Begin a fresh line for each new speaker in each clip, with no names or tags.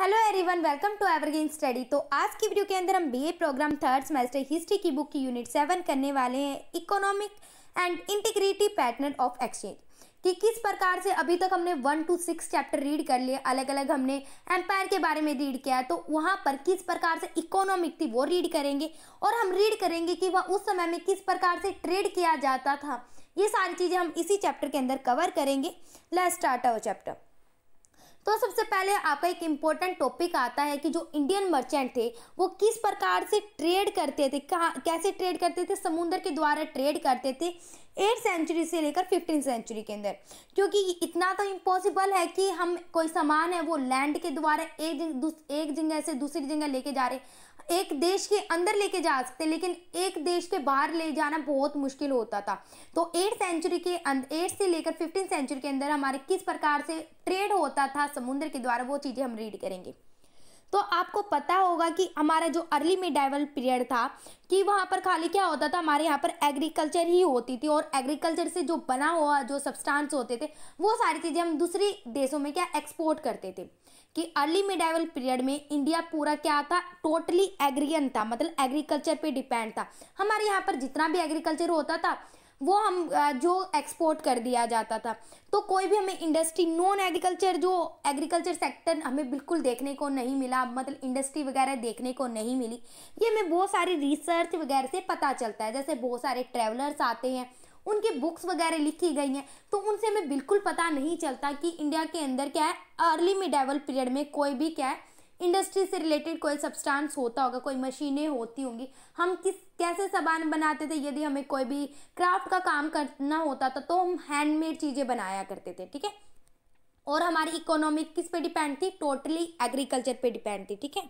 hello everyone welcome to evergreen study तो आज की वीडियो के अंदर हम BA programme third semester history की बुक की यूनिट सेवन करने वाले हैं economic and integrative pattern of exchange कि किस प्रकार से अभी तक हमने one two six chapter read कर लिए अलग अलग हमने एम्पायर के बारे में रीड किया तो वहाँ पर किस प्रकार से इकोनॉमिक थी वो रीड करेंगे और हम रीड करेंगे कि वह उस समय में किस प्रकार से ट्रेड किया जाता था ये सारी चीज़ें हम इसी चैप्टर के अंदर कवर करेंगे लेट स्टार्ट आवर चैप्टर तो सबसे पहले आपका एक इम्पोर्टेंट टॉपिक आता है कि जो इंडियन मर्चेंट थे वो किस प्रकार से ट्रेड करते थे कहाँ कैसे ट्रेड करते थे समुद्र के द्वारा ट्रेड करते थे एट सेंचुरी से लेकर फिफ्टीन सेंचुरी के अंदर क्योंकि इतना तो इम्पॉसिबल है कि हम कोई सामान है वो लैंड के द्वारा एक एक जगह से दूसरी जगह लेके जा रहे एक देश के अंदर लेके जा सकते लेकिन एक देश के बाहर ले जाना बहुत मुश्किल होता था तो एट सेंचुरी के एट से लेकर फिफ्टीन सेंचुरी के अंदर हमारे किस प्रकार से ट्रेड होता था समुद्र के द्वारा वो चीज़ें हम रीड करेंगे तो आपको पता होगा कि हमारा जो अर्ली मिडाइवल पीरियड था कि वहाँ पर खाली क्या होता था हमारे यहाँ पर एग्रीकल्चर ही होती थी और एग्रीकल्चर से जो बना हुआ जो सब्सटेंस होते थे वो सारी चीज़ें हम दूसरे देशों में क्या एक्सपोर्ट करते थे कि अर्ली मिडाइवल पीरियड में इंडिया पूरा क्या था टोटली एग्रियन था मतलब एग्रीकल्चर पे डिपेंड था हमारे यहाँ पर जितना भी एग्रीकल्चर होता था वो हम जो एक्सपोर्ट कर दिया जाता था तो कोई भी हमें इंडस्ट्री नॉन एग्रीकल्चर जो एग्रीकल्चर सेक्टर हमें बिल्कुल देखने को नहीं मिला मतलब इंडस्ट्री वगैरह देखने को नहीं मिली ये हमें बहुत सारी रिसर्च वगैरह से पता चलता है जैसे बहुत सारे ट्रेवलर्स आते हैं उनकी बुक्स वगैरह लिखी गई हैं तो उनसे हमें बिल्कुल पता नहीं चलता कि इंडिया के अंदर क्या है अर्ली मिडेवल पीरियड में कोई भी क्या है इंडस्ट्री से रिलेटेड कोई सब्सटेंस होता होगा कोई मशीनें होती होंगी हम किस कैसे सामान बनाते थे यदि हमें कोई भी क्राफ्ट का काम करना होता था तो हम हैंडमेड चीज़ें बनाया करते थे ठीक है और हमारी इकोनॉमी किस पे डिपेंड थी टोटली एग्रीकल्चर पे डिपेंड थी ठीक है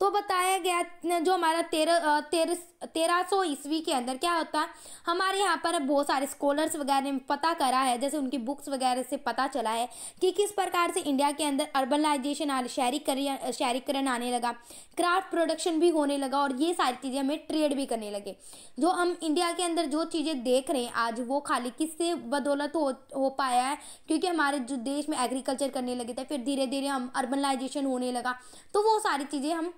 तो बताया गया जो हमारा तेरह तेरह तेरह सौ ईस्वी के अंदर क्या होता है हमारे यहाँ पर बहुत सारे स्कॉलर्स वगैरह ने पता करा है जैसे उनकी बुक्स वगैरह से पता चला है कि किस प्रकार से इंडिया के अंदर अर्बनलाइजेशन आ शहरीकरण शहरीकरण आने लगा क्राफ्ट प्रोडक्शन भी होने लगा और ये सारी चीज़ें हमें ट्रेड भी करने लगे जो हम इंडिया के अंदर जो चीज़ें देख रहे हैं आज वो खाली किससे बदौलत हो हो पाया है क्योंकि हमारे जो देश में एग्रीकल्चर करने लगे थे फिर धीरे धीरे हम अर्बनलाइजेशन होने लगा तो वो सारी चीज़ें हम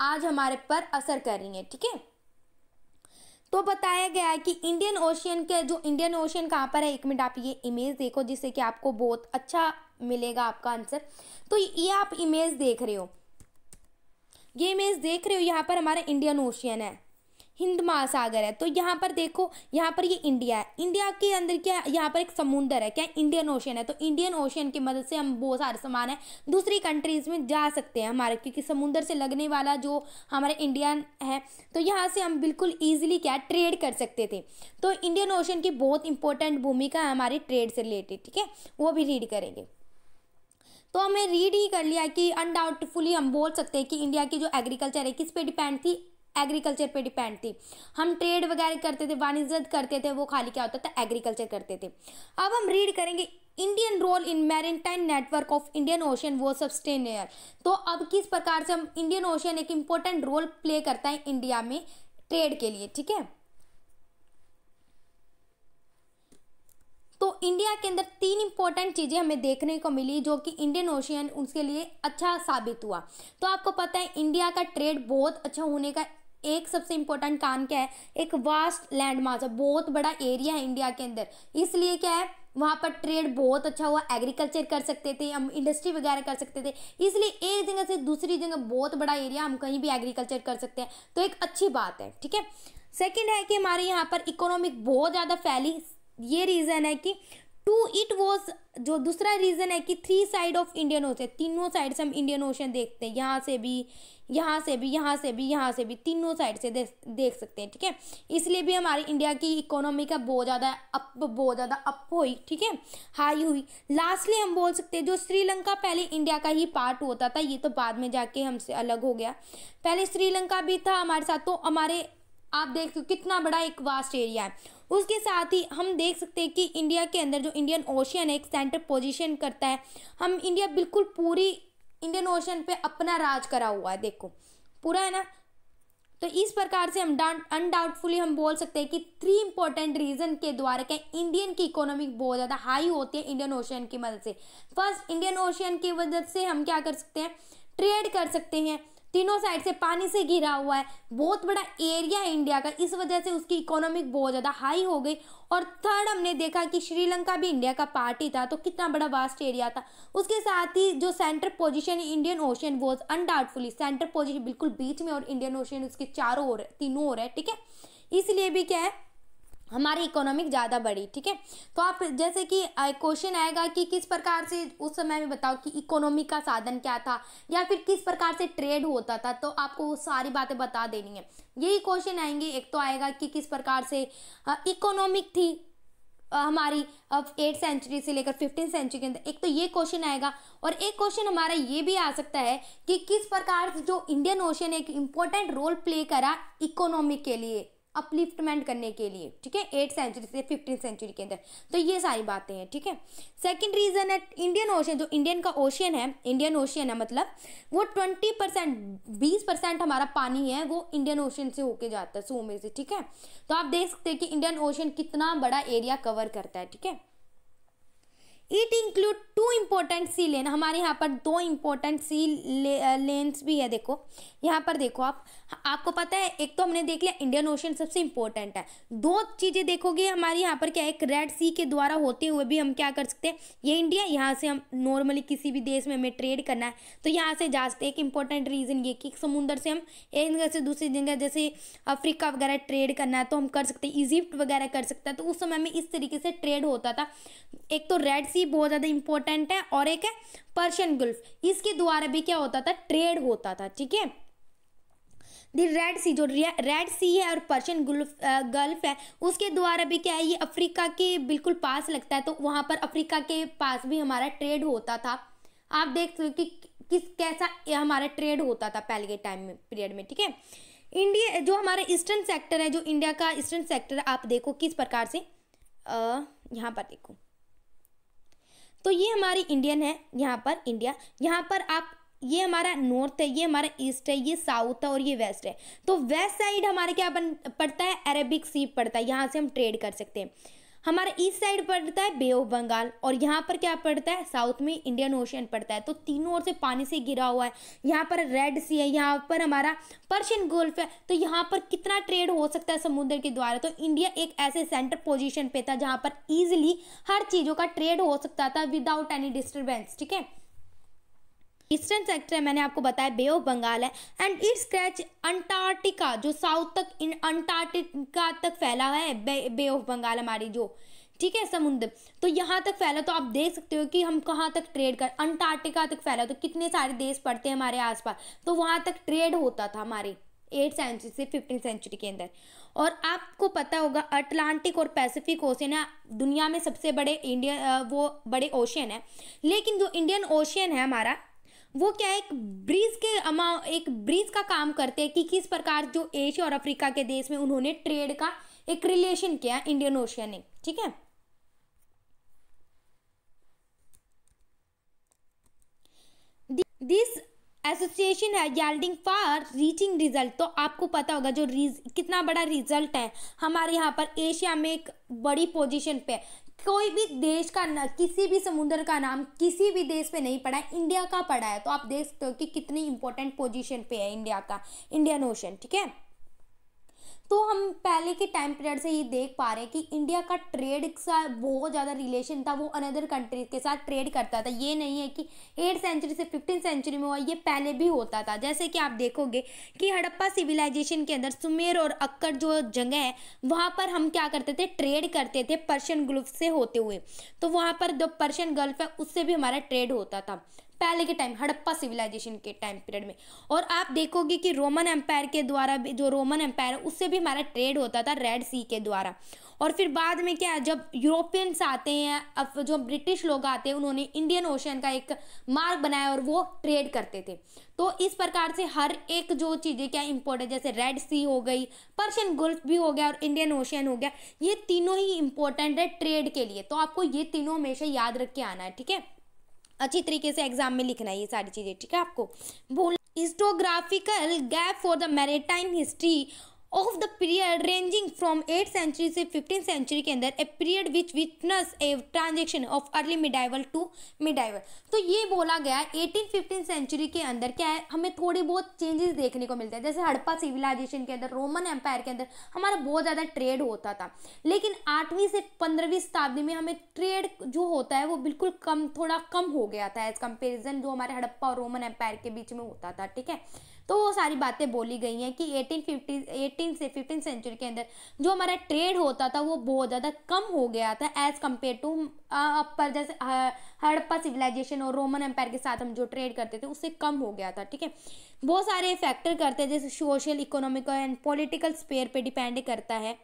आज हमारे पर असर कर रही है ठीक है तो बताया गया है कि इंडियन ओशियन के जो इंडियन ओशियन कहाँ पर है एक मिनट आप ये इमेज देखो जिससे कि आपको बहुत अच्छा मिलेगा आपका आंसर तो ये आप इमेज देख रहे हो ये इमेज देख रहे हो यहाँ पर हमारा इंडियन ओशियन है हिंद महासागर है तो यहाँ पर देखो यहाँ पर ये इंडिया है इंडिया के अंदर क्या यहाँ पर एक समुंदर है क्या इंडियन ओशन है तो इंडियन ओशन की मदद से हम बहुत सारे सामान है दूसरी कंट्रीज में जा सकते हैं हमारे क्योंकि समुंदर से लगने वाला जो हमारे इंडियन है तो यहाँ से हम बिल्कुल ईजिली क्या ट्रेड कर सकते थे तो इंडियन ओशन की बहुत इंपॉर्टेंट भूमिका है हमारे ट्रेड से रिलेटेड ठीक है वो भी रीड करेंगे तो हमें रीड ही कर लिया कि अनडाउटफुली हम बोल सकते हैं कि इंडिया की जो एग्रीकल्चर है किस पे डिपेंड थी एग्रीकल्चर पे डिपेंड थी हम ट्रेड वगैरह करते थे वाणिज्य करते थे वो खाली क्या होता था एग्रीकल्चर करते थे अब हम रीड करेंगे Indian role in maritime network of Indian ocean वो सब्सटेनियर तो अब किस प्रकार से हम इंडियन ओशन एक इम्पोर्टेंट रोल प्ले करता है इंडिया में ट्रेड के लिए ठीक है तो इंडिया के अंदर तीन इंपॉर्टेंट चीज़ें हमें देखने को मिली जो कि इंडियन ओशियन उसके लिए अच्छा साबित हुआ तो आपको पता है इंडिया का ट्रेड बहुत अच्छा होने का एक सबसे इंपॉर्टेंट काम क्या है एक वास्ट लैंड मार्च है बहुत बड़ा एरिया है इंडिया के अंदर इसलिए क्या है वहाँ पर ट्रेड बहुत अच्छा हुआ एग्रीकल्चर कर सकते थे हम इंडस्ट्री वगैरह कर सकते थे इसलिए एक जगह से दूसरी जगह बहुत बड़ा एरिया हम कहीं भी एग्रीकल्चर कर सकते हैं तो एक अच्छी बात है ठीक है सेकेंड है कि हमारे यहाँ पर इकोनॉमिक बहुत ज़्यादा फैली ये रीज़न है कि टू इट वॉज जो दूसरा रीज़न है कि three side of Indian ocean तीनों साइड से हम इंडियन ओशन देखते हैं यहाँ से भी यहाँ से भी यहाँ से भी यहाँ से भी तीनों साइड से देख देख सकते हैं ठीक है इसलिए भी हमारी इंडिया की इकोनॉमी का बहुत ज़्यादा अप बहुत ज़्यादा अप हुई ठीक है हाई हुई लास्टली हम बोल सकते हैं जो श्रीलंका पहले इंडिया का ही पार्ट होता था ये तो बाद में जाके हमसे अलग हो गया पहले श्रीलंका भी था हमारे साथ तो हमारे आप देख सकते हो कितना बड़ा एक वास्ट एरिया है उसके साथ ही हम देख सकते हैं कि इंडिया के अंदर जो इंडियन ओशियन है एक सेंटर पोजीशन करता है हम इंडिया बिल्कुल पूरी इंडियन ओशन पे अपना राज करा हुआ है देखो पूरा है ना तो इस प्रकार से हम अनडाउटफुली हम बोल सकते हैं कि थ्री इंपॉर्टेंट रीजन के द्वारा क्या इंडियन की इकोनॉमी बहुत ज़्यादा हाई होती है इंडियन ओशियन की मदद से फर्स्ट इंडियन ओशियन की मदद से हम क्या कर सकते हैं ट्रेड कर सकते हैं तीनों साइड से पानी से घिरा हुआ है बहुत बड़ा एरिया है इंडिया का इस वजह से उसकी इकोनॉमिक बहुत ज़्यादा हाई हो गई और थर्ड हमने देखा कि श्रीलंका भी इंडिया का पार्ट ही था तो कितना बड़ा वास्ट एरिया था उसके साथ ही जो centre position Indian ocean was undoubtedly centre position बिल्कुल बीच में और इंडियन ओशन उसके चारों ओर तीनों ओर है ठीक है इसलिए भी क्या है हमारी इकोनॉमिक ज़्यादा बढ़ी ठीक है तो आप जैसे कि क्वेश्चन आएगा कि किस प्रकार से उस समय में बताओ कि इकोनॉमी का साधन क्या था या फिर किस प्रकार से ट्रेड होता था तो आपको वो सारी बातें बता देनी है यही क्वेश्चन आएंगे एक तो आएगा कि किस प्रकार से इकोनॉमिक थी हमारी अब एट सेंचुरी से लेकर फिफ्टीन सेंचुरी के अंदर एक तो ये क्वेश्चन आएगा और एक क्वेश्चन हमारा ये भी आ सकता है कि किस प्रकार जो इंडियन ओशन एक इम्पोर्टेंट रोल प्ले करा इकोनॉमी के लिए अपलिफ्टमेंट करने के लिए ठीक है एट सेंचुरी से फिफ्टीन सेंचुरी के अंदर तो ये सारी बातें हैं ठीक है सेकेंड रीज़न है इंडियन ओशन जो इंडियन का ओशियन है इंडियन ओशियन है मतलब वो ट्वेंटी परसेंट बीस परसेंट हमारा पानी है वो इंडियन ओशियन से होके जाता है सो में से ठीक है तो आप देख सकते हैं कि इंडियन ओशियन कितना बड़ा एरिया कवर करता है ठीक है it include two important sea lane हमारे यहाँ पर दो इम्पोर्टेंट सी लेंस भी है देखो यहाँ पर देखो आप आपको पता है एक तो हमने देख लिया इंडियन ओशन सबसे इम्पोर्टेंट है दो चीज़ें देखोगे हमारे यहाँ पर क्या एक रेड सी के द्वारा होते हुए भी हम क्या कर सकते हैं ये इंडिया यहाँ से हम नॉर्मली किसी भी देश में हमें ट्रेड करना है तो यहाँ से जा सकते एक इम्पोर्टेंट रीज़न ये कि समुंदर से हम एक जगह से दूसरी जगह जैसे अफ्रीका वगैरह ट्रेड करना है तो हम कर सकते इजिप्ट वगैरह कर सकते हैं तो उस समय में इस तरीके से ट्रेड होता था एक तो रेड सी बहुत ज़्यादा इंपॉर्टेंट है और एक है पर्शियन गुल्फ इसके द्वारा भी क्या होता था ट्रेड होता था ठीक है दी रेड सी जो रेड सी है और पर्शियन गल्फ है उसके द्वारा भी क्या है ये अफ्रीका के बिल्कुल पास लगता है तो वहाँ पर अफ्रीका के पास भी हमारा ट्रेड होता था आप देख सकते हो कि किस कैसा हमारा ट्रेड होता था पहले के टाइम में पीरियड में ठीक है इंडिया जो हमारा ईस्टर्न सेक्टर है जो इंडिया का ईस्टर्न सेक्टर आप देखो किस प्रकार से यहाँ पर देखो तो ये हमारी इंडियन है यहाँ पर इंडिया यहाँ पर आप ये हमारा नॉर्थ है ये हमारा ईस्ट है ये साउथ है और ये वेस्ट है तो वेस्ट साइड हमारे क्या बन पड़ता है अरेबिक सी पड़ता है यहाँ से हम ट्रेड कर सकते हैं हमारा ईस्ट साइड पड़ता है बे ऑफ बंगाल और यहाँ पर क्या पड़ता है साउथ में इंडियन ओशन पड़ता है तो तीनों ओर से पानी से गिरा हुआ है यहाँ पर रेड सी है यहाँ पर हमारा पर्शियन गोल्फ है तो यहाँ पर कितना ट्रेड हो सकता है समुद्र के द्वारा तो इंडिया एक ऐसे सेंटर पोजिशन पे था जहाँ पर ईजिली हर चीज़ों का ट्रेड हो सकता था विदाउट एनी डिस्टर्बेंस ठीक है ईस्टर्न सेक्टर है मैंने आपको बताया बे ऑफ बंगाल है एंड इट स्क्रैच अंटार्कटिका जो साउथ तक इन अंटार्कटिका तक फैला हुआ है बे ऑफ बंगाल हमारी जो ठीक है समुद्र तो यहाँ तक फैला तो आप देख सकते हो कि हम कहाँ तक ट्रेड कर अंटार्कटिका तक फैला तो कितने सारे देश पड़ते हैं हमारे आसपास तो वहाँ तक ट्रेड होता था हमारे एट सेंचुरी से फिफ्टीन सेंचुरी के अंदर और आपको पता होगा अटलांटिक और पैसिफिक ओशियन है दुनिया में सबसे बड़े इंडिया वो बड़े ओशियन है लेकिन जो इंडियन ओशियन है हमारा वो क्या एक ब्रिज के अमाउंट एक ब्रिज का काम करते हैं कि किस प्रकार जो एशिया और अफ्रीका के देश में उन्होंने ट्रेड का एक रिलेशन किया इंडियन ओशियन ने ठीक है दिस एसोसिएशन है येल्डिंग फॉर रीचिंग रिजल्ट तो आपको पता होगा जो रीज कितना बड़ा रिजल्ट है हमारे यहाँ पर एशिया में एक बड़ी पोजीशन पे कोई भी देश का न, किसी भी समुद्र का नाम किसी भी देश पे नहीं पड़ा है इंडिया का पड़ा है तो आप देख सकते हो कि कितनी इंपॉर्टेंट पोजीशन पे है इंडिया का इंडियन ओशन ठीक है तो हम पहले के टाइम पीरियड से ये देख पा रहे हैं कि इंडिया का ट्रेड सा बहुत ज़्यादा रिलेशन था वो अनदर कंट्रीज के साथ ट्रेड करता था ये नहीं है कि एट सेंचुरी से फिफ्टीन सेंचुरी में हुआ ये पहले भी होता था जैसे कि आप देखोगे कि हड़प्पा सिविलाइजेशन के अंदर सुमेर और अक्कर जो जगह है वहाँ पर हम क्या करते थे ट्रेड करते थे पर्शियन गल्फ से होते हुए तो वहाँ पर जो पर्शियन गल्फ है उससे भी हमारा ट्रेड होता था पहले के टाइम हड़प्पा सिविलाइजेशन के टाइम पीरियड में और आप देखोगे कि रोमन एम्पायर के द्वारा भी जो रोमन एम्पायर है उससे भी हमारा ट्रेड होता था रेड सी के द्वारा और फिर बाद में क्या जब यूरोपियंस आते हैं अब जो ब्रिटिश लोग आते हैं उन्होंने इंडियन ओशन का एक मार्ग बनाया और वो ट्रेड करते थे तो इस प्रकार से हर एक जो चीज़ें क्या इम्पोर्टेंट जैसे रेड सी हो गई पर्शियन गल्फ भी हो गया और इंडियन ओशन हो गया ये तीनों ही इम्पोर्टेंट है ट्रेड के लिए तो आपको ये तीनों हमेशा याद रख के आना है ठीक है अच्छी तरीके से एग्जाम में लिखना है ये सारी चीज़ें ठीक है आपको भूल historiographical gap for the maritime history of the period ranging from eight century से फिफ्टीन सेंचुरी के अंदर a period which witness a transaction of early medieval to medieval तो ये बोला गया है एटीन फिफ्टीन सेंचुरी के अंदर क्या है हमें थोड़े बहुत चेंजेस देखने को मिलते हैं जैसे हड़प्पा सिविलाइजेशन के अंदर रोमन एम्पायर के अंदर हमारा बहुत ज़्यादा ट्रेड होता था लेकिन आठवीं से पंद्रहवीं शताब्दी में हमें ट्रेड जो होता है वो बिल्कुल कम थोड़ा कम हो गया था एज कंपेरिजन जो हमारे हड़प्पा और रोमन एम्पायर के बीच में होता था ठीक है तो वो सारी बातें बोली गई हैं कि एटीन फिफ्टी एटीन से फिफ्टीन सेंचुरी के अंदर जो हमारा ट्रेड होता था वो बहुत ज़्यादा कम हो गया था एज़ कम्पेयर टू अपर जैसे हड़प्पा सिविलाइजेशन और रोमन एम्पायर के साथ हम जो ट्रेड करते थे उससे कम हो गया था ठीक है बहुत सारे फैक्टर करते हैं जैसे social economical and political sphere पर डिपेंड करता है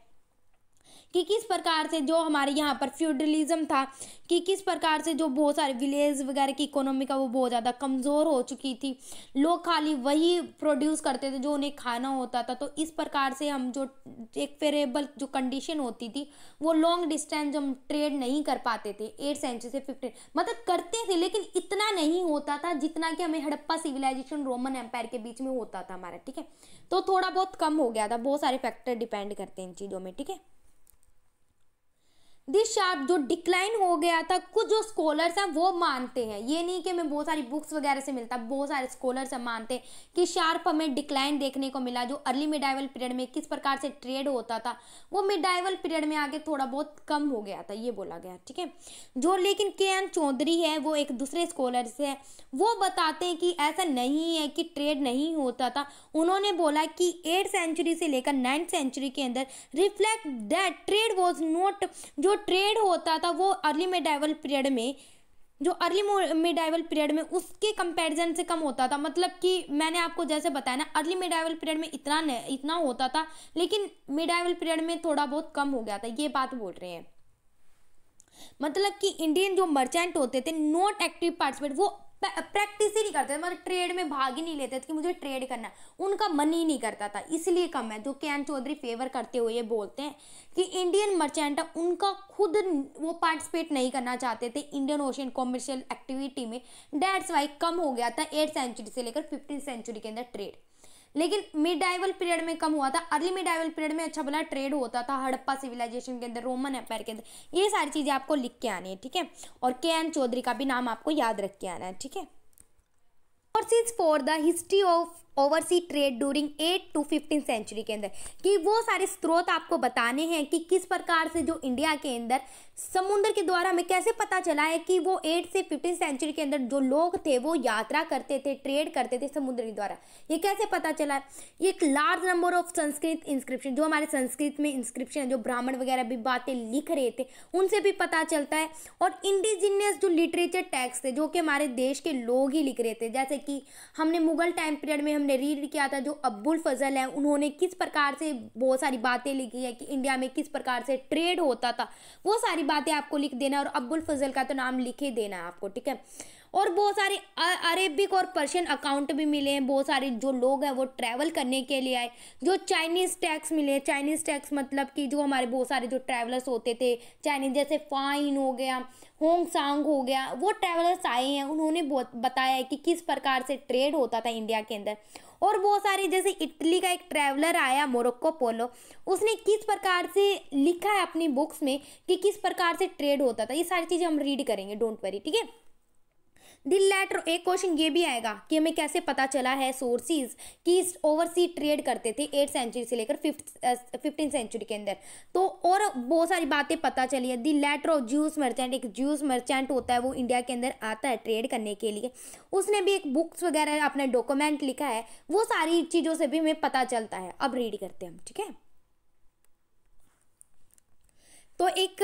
कि किस प्रकार से जो हमारे यहाँ पर फ्यूडलिज़म था कि किस प्रकार से जो बहुत सारे विलेज वगैरह की इकोनॉमी का वो बहुत ज़्यादा कमज़ोर हो चुकी थी लोग खाली वही प्रोड्यूस करते थे जो उन्हें खाना होता था तो इस प्रकार से हम जो एक फेरेबल जो कंडीशन होती थी वो लॉन्ग डिस्टेंस हम ट्रेड नहीं कर पाते थे एट सेंचुरी से फिफ्टीन मतलब करते थे लेकिन इतना नहीं होता था जितना कि हमें हड़प्पा सिविलाइजेशन रोमन एम्पायर के बीच में होता था हमारा ठीक है तो थोड़ा बहुत कम हो गया था बहुत सारे फैक्टर डिपेंड करते हैं इन चीज़ों में ठीक है दिस शार्प जो डिक्लाइन हो गया था कुछ जो स्कॉलर्स हैं वो मानते हैं ये नहीं कि मैं बहुत सारी बुक्स वगैरह से मिलता बहुत सारे स्कॉलर्स हैं मानते हैं कि शार्प हमें डिक्लाइन देखने को मिला जो अर्ली मिडाइवल पीरियड में किस प्रकार से ट्रेड होता था वो मिडाइवल पीरियड में आगे थोड़ा बहुत कम हो गया था ये बोला गया ठीक है जो लेकिन के एन चौधरी है वो एक दूसरे स्कॉलर से है वो बताते हैं कि ऐसा नहीं है कि ट्रेड नहीं होता था उन्होंने बोला कि एट सेंचुरी से लेकर नाइन्थ सेंचुरी के अंदर reflect that trade was not जो जो ट्रेड होता था वो अर्ली मेडाइवल पीरियड में जो अर्ली मिडाइवल पीरियड में उसके कंपैरिजन से कम होता था मतलब कि मैंने आपको जैसे बताया ना अर्ली मिडाइवल पीरियड में इतना न, इतना होता था लेकिन मिडाइवल पीरियड में थोड़ा बहुत कम हो गया था ये बात बोल रहे हैं मतलब कि इंडियन जो मर्चेंट होते थे नॉट एक्टिव पार्टिसिपेट वो प्रैक्टिस ही नहीं करते मतलब ट्रेड में भाग ही नहीं लेते थे कि मुझे ट्रेड करना है उनका मन ही नहीं करता था इसलिए कम है जो एन चौधरी फेवर करते हुए ये बोलते हैं कि इंडियन मर्चेंट उनका खुद वो पार्टिसिपेट नहीं करना चाहते थे इंडियन ओशन कॉमर्शियल एक्टिविटी में डेट्स वाई कम हो गया था एट सेंचुरी से लेकर फिफ्टीन सेंचुरी के अंदर ट्रेड लेकिन मिडाइवल पीरियड में कम हुआ था अर्ली मिडाइवल पीरियड में अच्छा बोला ट्रेड होता था हड़प्पा सिविलाइजेशन के अंदर रोमन एम्पायर के अंदर ये सारी चीज़ें आपको लिख के आनी है ठीक है और के एन चौधरी का भी नाम आपको याद रख के आना है ठीक है courses for the history of oversea trade during eight to fifteen century के अंदर कि वो सारे स्रोत आपको बताने हैं कि किस प्रकार से जो इंडिया के अंदर समुद्र के द्वारा हमें कैसे पता चला है कि वो एट से फिफ्टीन सेंचुरी के अंदर जो लोग थे वो यात्रा करते थे ट्रेड करते थे समुद्र के द्वारा ये कैसे पता चला है एक large number of Sanskrit inscription जो हमारे संस्कृत में इंस्क्रिप्शन है जो ब्राह्मण वगैरह भी बातें लिख रहे थे उनसे भी पता चलता है और इंडिजीनियस जो लिटरेचर टैक्स थे जो कि हमारे देश के लोग ही लिख रहे थे जैसे कि हमने मुगल टाइम पीरियड में हमने रीड किया था जो अब्बुल फजल हैं उन्होंने किस प्रकार से बहुत सारी बातें लिखी है कि इंडिया में किस प्रकार से ट्रेड होता था वो सारी बातें आपको लिख देना और अब्बुल फजल का तो नाम लिखे देना है आपको ठीक है और बहुत सारे अरेबिक और पर्शियन अकाउंट भी मिले हैं बहुत सारे जो लोग हैं वो ट्रैवल करने के लिए आए जो चाइनीज़ टैक्स मिले चाइनीज़ टैक्स मतलब कि जो हमारे बहुत सारे जो ट्रैवलर्स होते थे चाइनीज जैसे फाइन हो गया होंग सांग हो गया वो ट्रैवलर्स आए हैं उन्होंने बहुत बताया है कि किस प्रकार से ट्रेड होता था इंडिया के अंदर और बहुत सारे जैसे इटली का एक ट्रैवलर आया मोरक्को पोलो उसने किस प्रकार से लिखा है अपनी बुक्स में कि किस प्रकार से ट्रेड होता था ये सारी चीज़ें हम रीड करेंगे डोंट वरी ठीक है दी लेटर एक क्वेश्चन ये भी आएगा कि हमें कैसे पता चला है सोर्सेज कि ओवरसी ट्रेड करते थे एट सेंचुरी से लेकर फिफ्थ फिफ्टीन सेंचुरी के अंदर तो और बहुत सारी बातें पता चली है the letter of Jews merchant एक ज्यूस मर्चेंट होता है वो इंडिया के अंदर आता है ट्रेड करने के लिए उसने भी एक बुक्स वगैरह अपना डॉक्यूमेंट लिखा है वो सारी चीज़ों से भी हमें पता चलता है अब रीड करते हैं हम ठीक है तो एक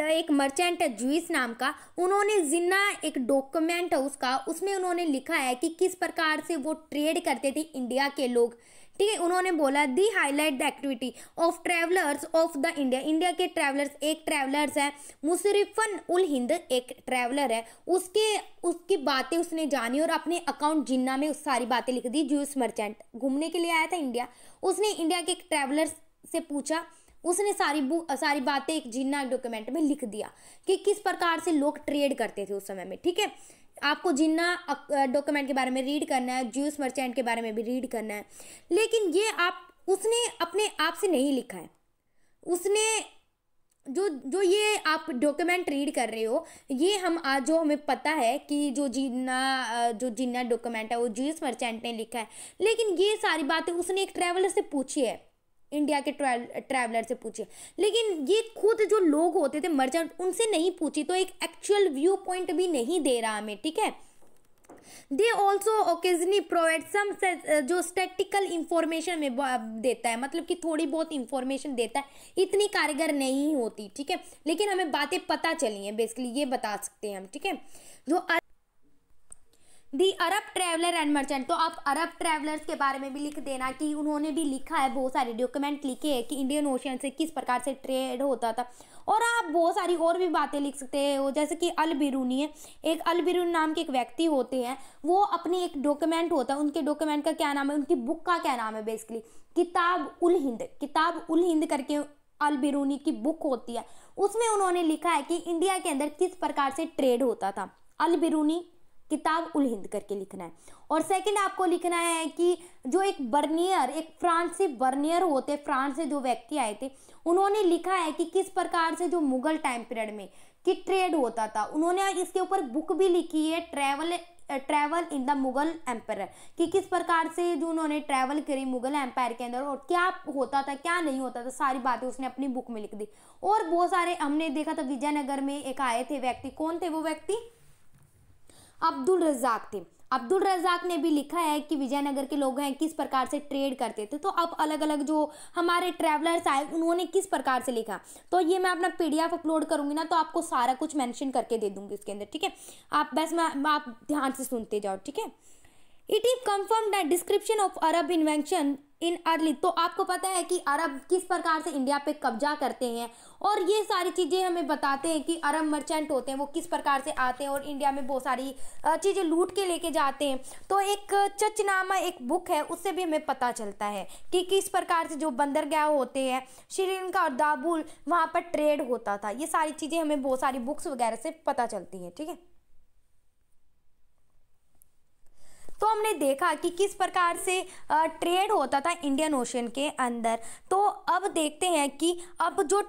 एक मर्चेंट जूस नाम का उन्होंने जिन्ना एक डॉक्यूमेंट है उसका उसमें उन्होंने लिखा है कि किस प्रकार से वो ट्रेड करते थे इंडिया के लोग ठीक है उन्होंने बोला the highlight the activity of travellers of the India India के ट्रैवलर्स एक ट्रैवलर्स है मुशरफन उल हिंद एक ट्रैवलर है उसके उसकी बातें उसने जानी और अपने अकाउंट जिन्ना में उस सारी बातें लिख दी जूस मर्चेंट घूमने के लिए आया था इंडिया उसने इंडिया के एक ट्रैवलर्स से पूछा उसने सारी बु सारी बातें एक जिन्ना एक डॉक्यूमेंट में लिख दिया कि किस प्रकार से लोग ट्रेड करते थे उस समय में ठीक है आपको जिन्ना डॉक्यूमेंट के बारे में रीड करना है ज्यूस मर्चेंट के बारे में भी रीड करना है लेकिन ये आप उसने अपने आप से नहीं लिखा है उसने जो जो ये आप डॉक्यूमेंट रीड कर रहे हो ये हम आज जो हमें पता है कि जो जिन्ना जो जिन्ना डॉक्यूमेंट है वो जूस मर्चेंट ने लिखा है लेकिन ये सारी बातें उसने एक ट्रैवलर से पूछी है इंडिया के ट्रैवलर से पूछिए लेकिन ये खुद जो लोग होते थे मर्चेंट उनसे नहीं पूछी तो एक एक्चुअल व्यू पॉइंट भी नहीं दे रहा हमें ठीक है they also occasionally provide some जो स्टेटिकल इंफॉर्मेशन में देता है मतलब कि थोड़ी बहुत इंफॉर्मेशन देता है इतनी कारगर नहीं होती ठीक है लेकिन हमें बातें पता चली हैं बेसिकली ये बता सकते हैं हम ठीक है जो the Arab traveller and merchant तो आप अरब ट्रैवलर्स के बारे में भी लिख देना कि उन्होंने भी लिखा है बहुत सारे डॉक्यूमेंट लिखे हैं कि इंडियन ओशियन से किस प्रकार से ट्रेड होता था और आप बहुत सारी और भी बातें लिख सकते हैं जैसे कि अल बिरूनी है एक अल बिरून नाम के एक व्यक्ति होते हैं वो अपनी एक डॉक्यूमेंट होता है उनके डॉक्यूमेंट का क्या नाम है उनकी बुक का क्या नाम है बेसिकली किताब उल हिंद किताब उल हिंद करके अल बिरूनी की बुक होती है उसमें उन्होंने लिखा है कि इंडिया के अंदर किस प्रकार से ट्रेड होता था अल बिरूनी किताब उल हिंद करके लिखना है और सेकंड आपको लिखना है कि जो एक बर्नियर एक फ्रांस से बर्नियर होते फ्रांस से जो व्यक्ति आए थे उन्होंने लिखा है कि किस प्रकार से जो मुगल टाइम पीरियड में कि ट्रेड होता था उन्होंने इसके ऊपर बुक भी लिखी है travel travel in the Mughal empire कि किस प्रकार से जो उन्होंने ट्रैवल करी मुगल एम्पायर के अंदर और क्या होता था क्या नहीं होता था सारी बातें उसने अपनी बुक में लिख दी और बहुत सारे हमने देखा था विजयनगर में एक आए थे व्यक्ति कौन थे वो व्यक्ति अब्दुल रजाक थे अब्दुल रजाक ने भी लिखा है कि विजयनगर के लोग हैं किस प्रकार से ट्रेड करते थे तो अब अलग अलग जो हमारे ट्रैवलर्स आए उन्होंने किस प्रकार से लिखा तो ये मैं अपना पीडीएफ अपलोड करूँगी ना तो आपको सारा कुछ मैंशन करके दे दूँगी उसके अंदर ठीक है आप बस मैं आप ध्यान से सुनते जाओ ठीक है it is confirm description of Arab invention in early तो आपको पता है कि अरब किस प्रकार से इंडिया पे कब्जा करते हैं और ये सारी चीज़ें हमें बताते हैं कि अरब मर्चेंट होते हैं वो किस प्रकार से आते हैं और इंडिया में बहुत सारी चीज़ें लूट के लेके जाते हैं तो एक चचनामा एक बुक है उससे भी हमें पता चलता है कि किस प्रकार से जो बंदरगाह होते हैं श्रीलंका और दाबुल वहाँ पर ट्रेड होता था ये सारी चीज़ें हमें बहुत सारी बुक्स वगैरह से पता चलती हैं ठीक है तो हमने देखा कि किस प्रकार से ट्रेड होता था इंडियन ओशन के अंदर तो अब देखते हैं कि अब जो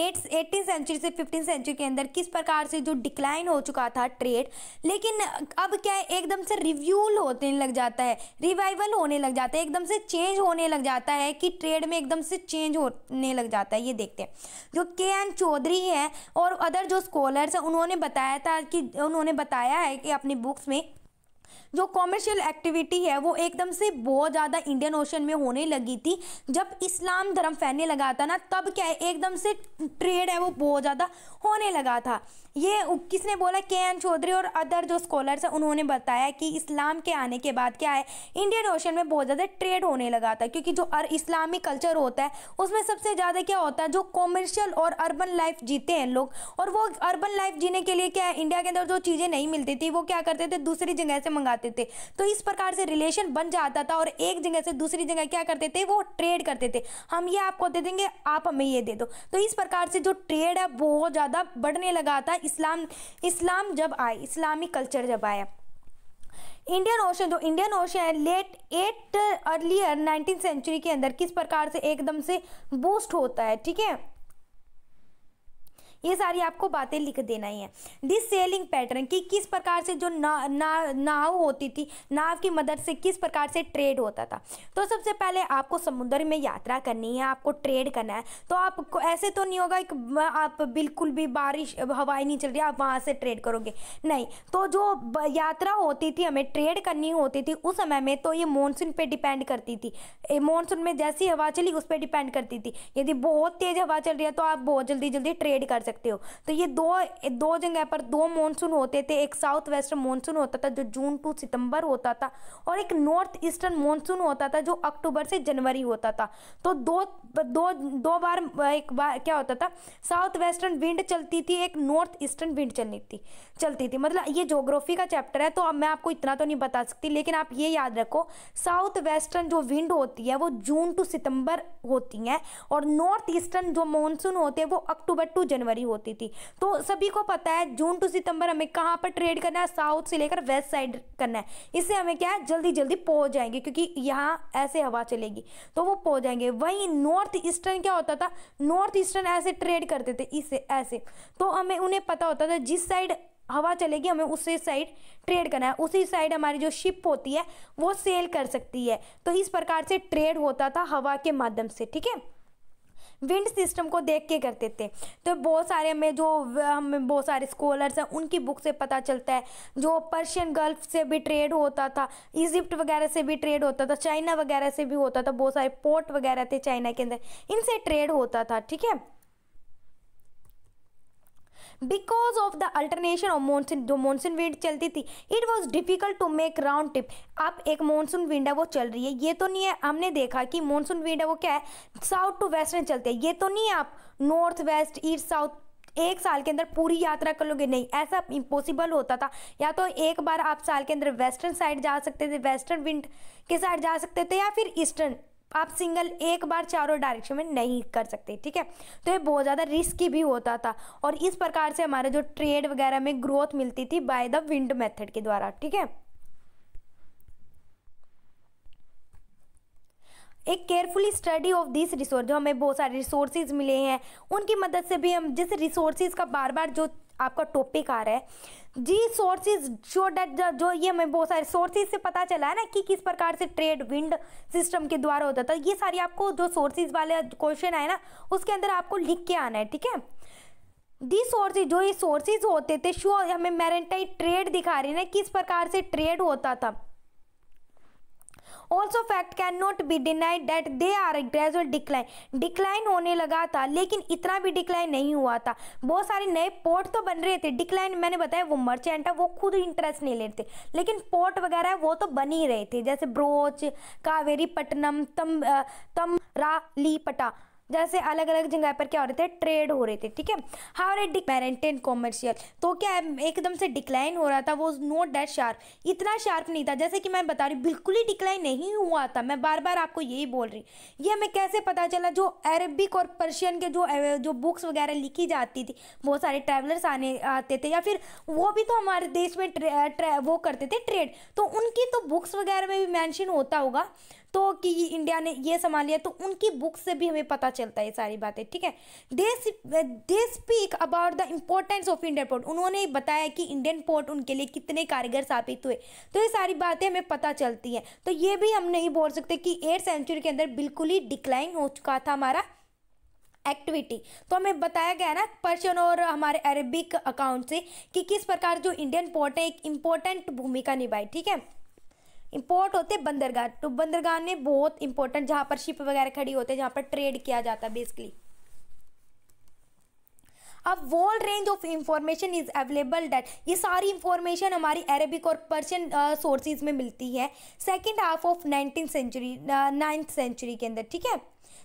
एट्स एटीन सेंचुरी से फिफ्टीन सेंचुरी के अंदर किस प्रकार से जो डिक्लाइन हो चुका था ट्रेड लेकिन अब क्या है एकदम से रिव्यूल होने लग जाता है रिवाइवल होने लग जाता है एकदम से चेंज होने लग जाता है कि ट्रेड में एकदम से चेंज होने लग जाता है ये देखते हैं जो के एन चौधरी है और अदर जो स्कॉलर्स हैं उन्होंने बताया था कि उन्होंने बताया है कि अपनी बुक्स में जो कॉमर्शियल एक्टिविटी है वो एकदम से बहुत ज़्यादा इंडियन ओशन में होने लगी थी जब इस्लाम धर्म फैलने लगा था ना तब क्या है एकदम से ट्रेड है वो बहुत ज़्यादा होने लगा था ये किसने बोला के एन चौधरी और अदर जो स्कॉलर्स हैं उन्होंने बताया कि इस्लाम के आने के बाद क्या है इंडियन ओशन में बहुत ज़्यादा ट्रेड होने लगा था क्योंकि जो अर इस्लामी कल्चर होता है उसमें सबसे ज़्यादा क्या होता है जो कॉमर्शियल और अर्बन लाइफ जीते हैं लोग और वो अर्बन लाइफ जीने के लिए क्या है इंडिया के अंदर जो चीज़ें नहीं मिलती थी वो क्या करते थे दूसरी जगह से मंगाते जाते थे तो इस प्रकार से रिलेशन बन जाता था और एक जगह से दूसरी जगह क्या करते थे वो ट्रेड करते थे हम ये आपको दे देंगे आप हमें ये दे दो तो इस प्रकार से जो ट्रेड है बहुत ज़्यादा बढ़ने लगा था इस्लाम इस्लाम जब आए इस्लामिक कल्चर जब आया इंडियन ओशन जो इंडियन ओशन है late eight earlier nineteen century के अंदर किस प्रकार से एकदम से बूस्ट होता है ठीक है ये सारी आपको बातें लिख देना ही है दिस सेलिंग पैटर्न कि किस प्रकार से जो ना, ना नाव होती थी नाव की मदद से किस प्रकार से ट्रेड होता था तो सबसे पहले आपको समुद्र में यात्रा करनी है आपको ट्रेड करना है तो आपको ऐसे तो नहीं होगा कि आप बिल्कुल भी बारिश हवाएं नहीं चल रही आप वहाँ से ट्रेड करोगे नहीं तो जो यात्रा होती थी हमें ट्रेड करनी होती थी उस समय में तो ये मानसून पर डिपेंड करती थी मानसून में जैसी हवा चली उस पर डिपेंड करती थी यदि बहुत तेज़ हवा चल रही है तो आप बहुत जल्दी जल्दी ट्रेड कर सकते सकते हो तो ये दो दो जगह पर दो मानसून होते थे एक साउथ वेस्टर्न मानसून होता था जो जून टू सितंबर होता था और एक नॉर्थ ईस्टर्न मानसून होता था जो अक्टूबर से जनवरी होता था तो दो दो दो बार एक बार क्या होता था साउथ वेस्टर्न विंड चलती थी एक नॉर्थ ईस्टर्न विंड चलनी थी चलती थी मतलब ये जोग्राफी का चैप्टर है तो अब मैं आपको इतना तो नहीं बता सकती लेकिन आप ये याद रखो साउथ वेस्टर्न जो विंड होती है वो जून टू सितंबर होती है और नॉर्थ ईस्टर्न जो मानसून होते हैं वो अक्टूबर टू जनवरी जारी होती थी तो सभी को पता है जून टू सितंबर हमें कहाँ पर ट्रेड करना है साउथ से लेकर वेस्ट साइड करना है इससे हमें क्या है जल्दी जल्दी पहुँच जाएंगे क्योंकि यहाँ ऐसे हवा चलेगी तो वो पहुँच जाएंगे वहीं नॉर्थ ईस्टर्न क्या होता था नॉर्थ ईस्टर्न ऐसे ट्रेड करते थे इससे ऐसे तो हमें उन्हें पता होता था जिस साइड हवा चलेगी हमें उसी साइड ट्रेड करना है उसी साइड हमारी जो शिप होती है वो सेल कर सकती है तो इस प्रकार से ट्रेड होता था हवा के माध्यम से ठीक है विंड सिस्टम को देख के करते थे तो बहुत सारे हमें जो हमें बहुत सारे स्कॉलर्स हैं उनकी बुक से पता चलता है जो पर्शियन गल्फ से भी ट्रेड होता था इजिप्ट वगैरह से भी ट्रेड होता था चाइना वगैरह से भी होता था बहुत सारे पोर्ट वगैरह थे चाइना के अंदर इनसे ट्रेड होता था ठीक है because of the alternation of monsoon जो मानसून विंड चलती थी it was difficult to make round trip अब एक मानसून विंड है वो चल रही है ये तो नहीं है हमने देखा कि मानसून विंड है वो क्या है साउथ टू वेस्ट में चलते हैं ये तो नहीं है आप नॉर्थ वेस्ट ईस्ट साउथ एक साल के अंदर पूरी यात्रा कर लोगे नहीं ऐसा इम्पॉसिबल होता था या तो एक बार आप साल के अंदर वेस्टर्न साइड जा सकते थे वेस्टर्न विंड के साइड जा सकते थे या फिर ईस्टर्न आप सिंगल एक बार चारों डायरेक्शन में नहीं कर सकते ठीक है तो ये बहुत ज़्यादा रिस्की भी होता था और इस प्रकार से हमारे जो ट्रेड वगैरह में ग्रोथ मिलती थी बाय द विंड मेथड के द्वारा ठीक है एक carefully study of this resource जो हमें बहुत सारे रिसोर्सेज मिले हैं उनकी मदद से भी हम जिस रिसोर्सेज का बार बार जो आपका टॉपिक आ रहा है जी सोर्सेज जो डेट जो ये मैं बहुत सारे सोर्सेज से पता चला है ना कि किस प्रकार से ट्रेड विंड सिस्टम के द्वारा होता था ये सारी आपको जो सोर्सेज वाले क्वेश्चन आए ना उसके अंदर आपको लिख के आना है ठीक है दी सोर्सेज जो ये सोर्सेज होते थे शो हमें मैरेंटाइन ट्रेड दिखा रही है ना किस प्रकार से ट्रेड होता था also fact can not be denied that they are gradual decline decline होने लगा था लेकिन इतना भी डिक्लाइन नहीं हुआ था बहुत सारे नए पोर्ट तो बन रहे थे डिक्लाइन मैंने बताया वो मर्चेंट है वो खुद इंटरेस्ट नहीं लेते लेकिन पोर्ट वगैरह वो तो बन ही रहे थे जैसे ब्रोच कावेरी पटनम तम तम रालीपटा जैसे अलग अलग जगह पर क्या हो रहे थे ट्रेड हो रहे थे ठीक है हाउ रे डिपेरेंटेन कॉमर्शियल तो क्या एकदम से डिक्लाइन हो रहा था वो नोट डेट शार्प इतना शार्प नहीं था जैसे कि मैं बता रही बिल्कुल ही डिक्लाइन नहीं हुआ था मैं बार बार आपको यही बोल रही ये हमें कैसे पता चला जो अरबिक और पर्शियन के जो जो बुक्स वगैरह लिखी जाती थी बहुत सारे ट्रैवलर्स आने आते थे या फिर वो भी तो हमारे देश में ट्रे, ट्रे, वो करते थे ट्रेड तो उनकी तो बुक्स वगैरह में भी मैंशन होता होगा तो कि इंडिया ने ये संभाल लिया तो उनकी बुक से भी हमें पता चलता है ये सारी बातें ठीक है they speak about the importance of Indian port उन्होंने बताया कि इंडियन पोर्ट उनके लिए कितने कारगर साबित हुए तो ये सारी बातें हमें पता चलती हैं तो ये भी हम नहीं बोल सकते कि एट सेंचुरी के अंदर बिल्कुल ही डिक्लाइन हो चुका था हमारा एक्टिविटी तो हमें बताया गया ना पर्शियन और हमारे अरेबिक अकाउंट से कि किस प्रकार जो इंडियन पोर्ट है एक इम्पोर्टेंट भूमिका निभाई ठीक है इम्पोर्ट होते हैं बंदरगाह तो बंदरगाह ने बहुत इंपॉर्टेंट जहाँ पर शिप वगैरह खड़ी होते हैं जहाँ पर ट्रेड किया जाता है बेसिकली अब whole range of information is available that ये सारी इंफॉर्मेशन हमारी अरेबिक और पर्शियन सोर्सेज में मिलती है second half of nineteen century ninth century के अंदर ठीक है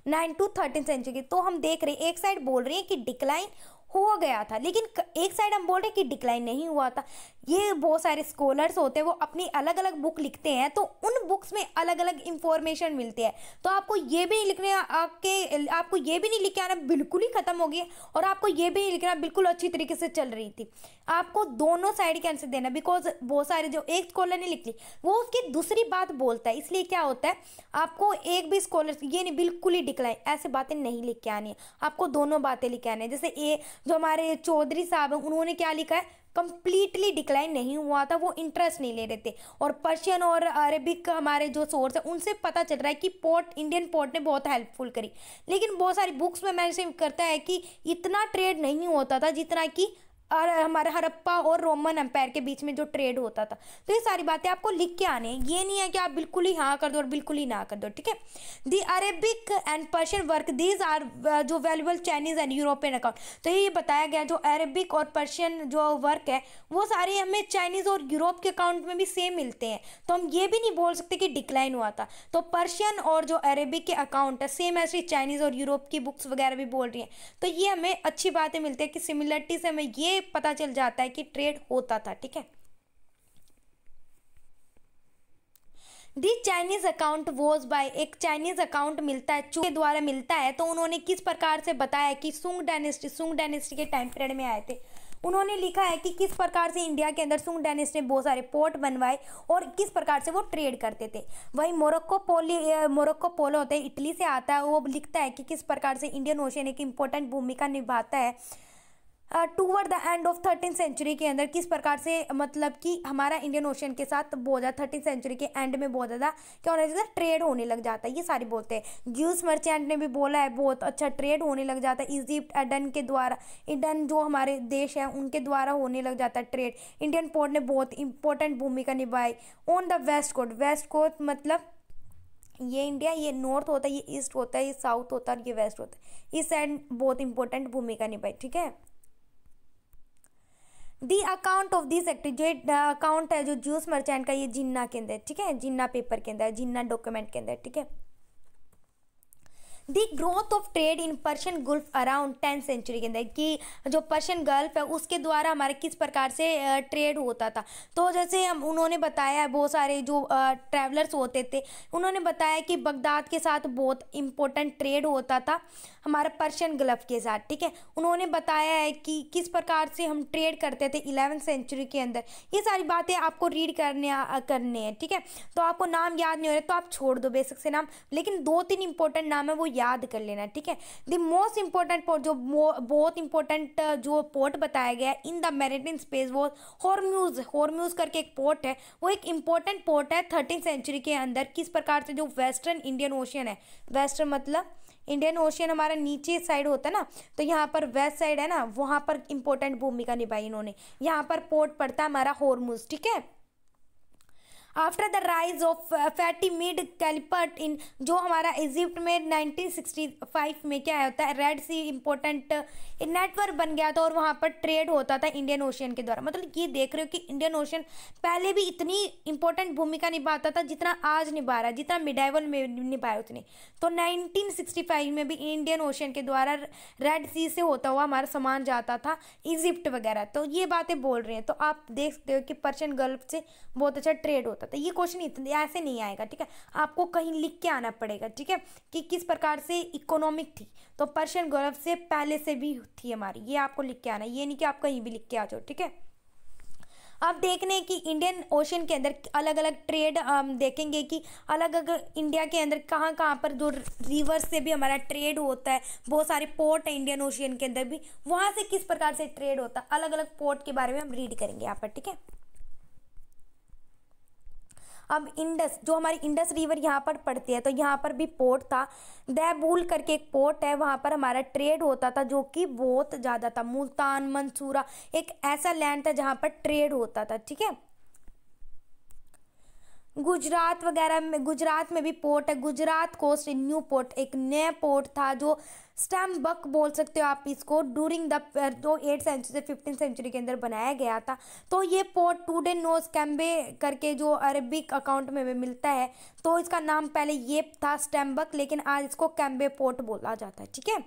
नाइन टू थर्टीन सेंचुरी तो हम देख रहे हैं एक साइड बोल रहे हैं कि डिक्लाइन हो गया था लेकिन एक साइड हम बोल रहे कि डिक्लाइन नहीं हुआ था ये बहुत सारे स्कॉलर्स होते हैं वो अपनी अलग अलग बुक लिखते हैं तो उन बुक्स में अलग अलग इंफॉर्मेशन मिलती है तो आपको ये भी नहीं लिखने आपके आपको ये भी नहीं लिख के आना बिल्कुल ही ख़त्म हो गया और आपको ये भी नहीं लिखना बिल्कुल अच्छी तरीके से चल रही थी आपको दोनों साइड के आंसर देना बिकॉज बहुत सारे जो एक स्कॉलर ने लिख ली वो उसकी दूसरी बात बोलता है इसलिए क्या होता है आपको एक भी स्कॉलर ये नहीं बिल्कुल ही डिक्लाइन ऐसे बातें नहीं लिख के आनी है आपको दोनों बातें लिख के आनी है जैसे ए जो हमारे चौधरी साहब हैं उन्होंने क्या लिखा है कंप्लीटली डिक्लाइन नहीं हुआ था वो इंटरेस्ट नहीं ले रहे थे और पर्शियन और अरेबिक हमारे जो सोर्स है उनसे पता चल रहा है कि पोर्ट इंडियन पोर्ट ने बहुत हेल्पफुल करी लेकिन बहुत सारी बुक्स में मैंने करता है कि इतना ट्रेड नहीं होता था जितना कि और हमारे हड़प्पा और रोमन एम्पायर के बीच में जो ट्रेड होता था तो ये सारी बातें आपको लिख के आने हैं ये नहीं है कि आप बिल्कुल ही हाँ कर दो और बिल्कुल ही ना कर दो ठीक है the Arabic and Persian work these are जो valuable Chinese and European account तो ये बताया गया जो अरेबिक और पर्शियन जो वर्क है वो सारे हमें चाइनीज़ और यूरोप के अकाउंट में भी सेम मिलते हैं तो हम ये भी नहीं बोल सकते कि डिक्लाइन हुआ था तो पर्शियन और जो अरेबिक के अकाउंट है सेम ऐसे चाइनीज़ और यूरोप की बुक्स वगैरह भी बोल रही हैं तो ये हमें अच्छी बातें मिलती है कि सिमिलरिटी से हमें ये पता चल जाता है कि ट्रेड होता था ठीक है the Chinese account was by एक चाइनीज अकाउंट मिलता है चू के द्वारा मिलता है तो उन्होंने किस प्रकार से बताया कि सुंग डायनेस्टी सुंग डायनेस्टी के टाइम पीरियड में आए थे उन्होंने लिखा है कि किस प्रकार से इंडिया के अंदर सुंग डायनेस्टी ने बहुत सारे पोर्ट बनवाए और किस प्रकार से वो ट्रेड करते थे वही मोरक्को पोली मोरक्को पोलो होते हैं इटली से आता है वो लिखता है कि किस प्रकार से इंडियन ओशन एक इम्पोर्टेंट भूमिका निभाता है toward the end of thirteen century के अंदर किस प्रकार से मतलब कि हमारा इंडियन ओशन के साथ बहुत ज़्यादा थर्टीन सेंचुरी के एंड में बहुत ज़्यादा क्या होने लगता है ट्रेड होने लग जाता है ये सारी बोलते हैं ग्यूस मर्चेंट ने भी बोला है बहुत अच्छा ट्रेड होने लग जाता है इजिप्ट एडन के द्वारा इडन जो हमारे देश हैं उनके द्वारा होने लग जाता है ट्रेड इंडियन पोर्ट ने बहुत इंपॉर्टेंट भूमिका निभाई on the west coast west coast मतलब ये इंडिया ये नॉर्थ होता है ये ईस्ट होता है ये साउथ होता है और ये वेस्ट होता है इस एंड बहुत इंपॉर्टेंट भूमिका निभाई ठीक है the account of this active जो अकाउंट uh, है जो जूस मर्चेंट का ये जिन्ना के अंदर ठीक है जिन्ना पेपर के अंदर जिन्ना डॉक्यूमेंट के अंदर ठीक है the growth of trade in Persian gulf around tenth century के अंदर कि जो पर्शियन गल्फ है उसके द्वारा हमारे किस प्रकार से ट्रेड होता था तो जैसे हम उन्होंने बताया बहुत सारे जो ट्रैवलर्स होते थे उन्होंने बताया कि बगदाद के साथ बहुत इम्पोर्टेंट ट्रेड होता था हमारा पर्शियन गल्फ के साथ ठीक है उन्होंने बताया है कि किस प्रकार से हम ट्रेड करते थे इलेवेंथ सेंचुरी के अंदर ये सारी बातें आपको रीड करने करने हैं ठीक है तो आपको नाम याद नहीं हो रहे तो आप छोड़ दो बेसिक से नाम लेकिन दो तीन इंपॉर्टेंट नाम है वो याद कर लेना ठीक है द मोस्ट इंपॉर्टेंट पोर्ट जो बहुत इंपॉर्टेंट जो पोर्ट बताया गया इन द मेरेटिन स्पेस वो हॉर्म्यूज हॉर्म्यूज करके एक पोर्ट है वो एक इंपॉर्टेंट पोर्ट है थर्टीन सेंचुरी के अंदर किस प्रकार से जो वेस्टर्न इंडियन ओशियन है वेस्टर्न मतलब इंडियन ओशियन हमारा नीचे साइड होता है ना तो यहाँ पर वेस्ट साइड है ना वहाँ पर इंपॉर्टेंट भूमिका निभाई इन्होंने यहाँ पर पोर्ट पड़ता है हमारा हॉर्मूज ठीक है after the rise of Fatimid caliphate in जो हमारा इजिप्ट में 1965 में क्या होता है रेड सी इम्पोर्टेंट नेटवर्क बन गया था और वहाँ पर ट्रेड होता था इंडियन ओशियन के द्वारा मतलब ये देख रहे हो कि इंडियन ओशियन पहले भी इतनी इंपॉर्टेंट भूमिका निभाता था जितना आज निभा रहा है जितना मिडाइवल में निभाया उतने तो 1965 में भी इंडियन ओशियन के द्वारा रेड सी से होता हुआ हमारा सामान जाता था इजिप्ट वगैरह तो ये बातें बोल रहे हैं तो आप देख सकते हो कि पर्शियन गल्फ से बहुत अच्छा ट्रेड होता था ये क्वेश्चन इतने ऐसे नहीं आएगा ठीक है आपको कहीं लिख के आना पड़ेगा ठीक है कि किस प्रकार से इकोनॉमिक थी तो पर्शियन गोल्फ से पहले से भी थी हमारी ये आपको लिख के आना ये नहीं कि आप कहीं भी लिख के आ जाओ ठीक है अब देखने कि इंडियन ओशन के अंदर अलग अलग ट्रेड हम देखेंगे कि अलग अलग इंडिया के अंदर कहाँ कहाँ पर जो रिवर्स से भी हमारा ट्रेड होता है बहुत सारे पोर्ट हैं इंडियन ओशियन के अंदर भी वहाँ से किस प्रकार से ट्रेड होता है अलग अलग पोर्ट के बारे में हम रीड करेंगे यहाँ पर ठीक है अब इंडस जो हमारी इंडस रिवर यहाँ पर पड़ती है तो यहाँ पर भी पोर्ट था दैबूल करके एक पोर्ट है वहाँ पर हमारा ट्रेड होता था जो कि बहुत ज़्यादा था मुल्तान मंसूरा एक ऐसा लैंड था जहाँ पर ट्रेड होता था ठीक है गुजरात वगैरह में गुजरात में भी पोर्ट है गुजरात कोस्ट न्यू पोर्ट एक नया पोर्ट था जो स्टैम बक बोल सकते हो आप इसको डूरिंग द जो एट सेंचुरी से फिफ्टीन सेंचुरी के अंदर बनाया गया था तो ये पोर्ट टूडे नोस कैम्बे करके जो अरबिक अकाउंट में मिलता है तो इसका नाम पहले ये था स्टैम्बक लेकिन आज इसको कैम्बे पोर्ट बोला जाता है ठीक है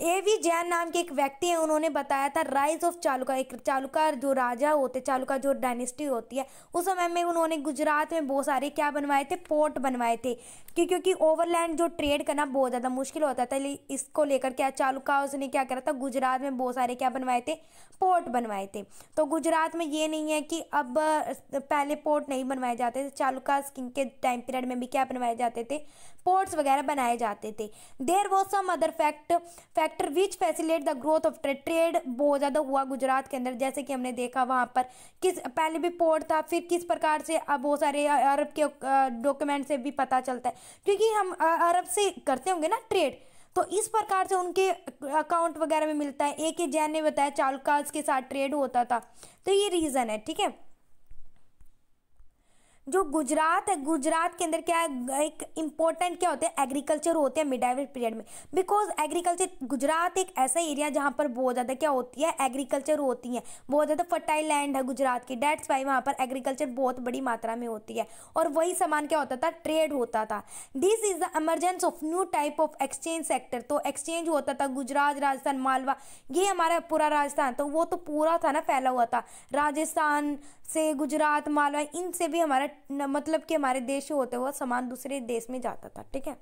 ए वी जैन नाम के एक व्यक्ति हैं उन्होंने बताया था राइज ऑफ चालुका एक चालुका जो राजा होते चालुका जो डायनेस्टी होती है उस समय में उन्होंने गुजरात में बहुत सारे क्या बनवाए थे पोर्ट बनवाए थे कि क्योंकि ओवरलैंड जो ट्रेड करना बहुत ज़्यादा मुश्किल होता था इसको लेकर क्या चालू का उसने क्या करा था गुजरात में बहुत सारे क्या बनवाए थे पोर्ट बनवाए थे तो गुजरात में ये नहीं है कि अब पहले पोर्ट नहीं बनवाए जाते थे का स्किंग के टाइम पीरियड में भी क्या बनवाए जाते थे पोर्ट्स वगैरह बनाए जाते थे there was some other fact factor which facilitate the growth of trade trade बहुत ज़्यादा हुआ गुजरात के अंदर जैसे कि हमने देखा वहाँ पर किस पहले भी पोर्ट था फिर किस प्रकार से अब बहुत सारे अरब के डॉक्यूमेंट से भी पता चलता है क्योंकि हम अरब से करते होंगे ना ट्रेड तो इस प्रकार से उनके अकाउंट वगैरह में मिलता है एक ही जैन ने बताया चालुकाज के साथ ट्रेड होता था तो ये रीज़न है ठीक है जो गुजरात है गुजरात के अंदर क्या है एक इम्पोर्टेंट क्या होते हैं एग्रीकल्चर होते हैं मिडाइवल पीरियड में बिकॉज एग्रीकल्चर गुजरात एक ऐसा एरिया जहाँ पर बहुत ज़्यादा क्या होती है एग्रीकल्चर होती है बहुत ज़्यादा फर्टाइल लैंड है गुजरात की डेट्स वाई वहाँ पर एग्रीकल्चर बहुत बड़ी मात्रा में होती है और वही सामान क्या होता था ट्रेड होता था this is the emergence of new type of exchange sector तो एक्सचेंज होता था गुजरात राजस्थान मालवा ये हमारा पूरा राजस्थान तो वो तो पूरा था ना फैला हुआ था राजस्थान से गुजरात मालवा इनसे भी हमारा मतलब कि हमारे देश होते हुए सामान दूसरे देश में जाता था ठीक है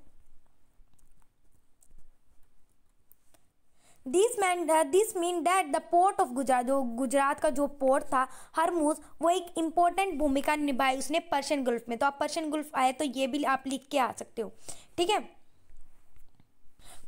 this man this mean that the port of Gujarat जो गुजरात का जो पोर्ट था हरमूज वो एक इम्पोर्टेंट भूमिका निभाई उसने पर्शियन गुल्फ में तो आप पर्शियन गुल्फ आए तो ये भी आप लिख के आ सकते हो ठीक है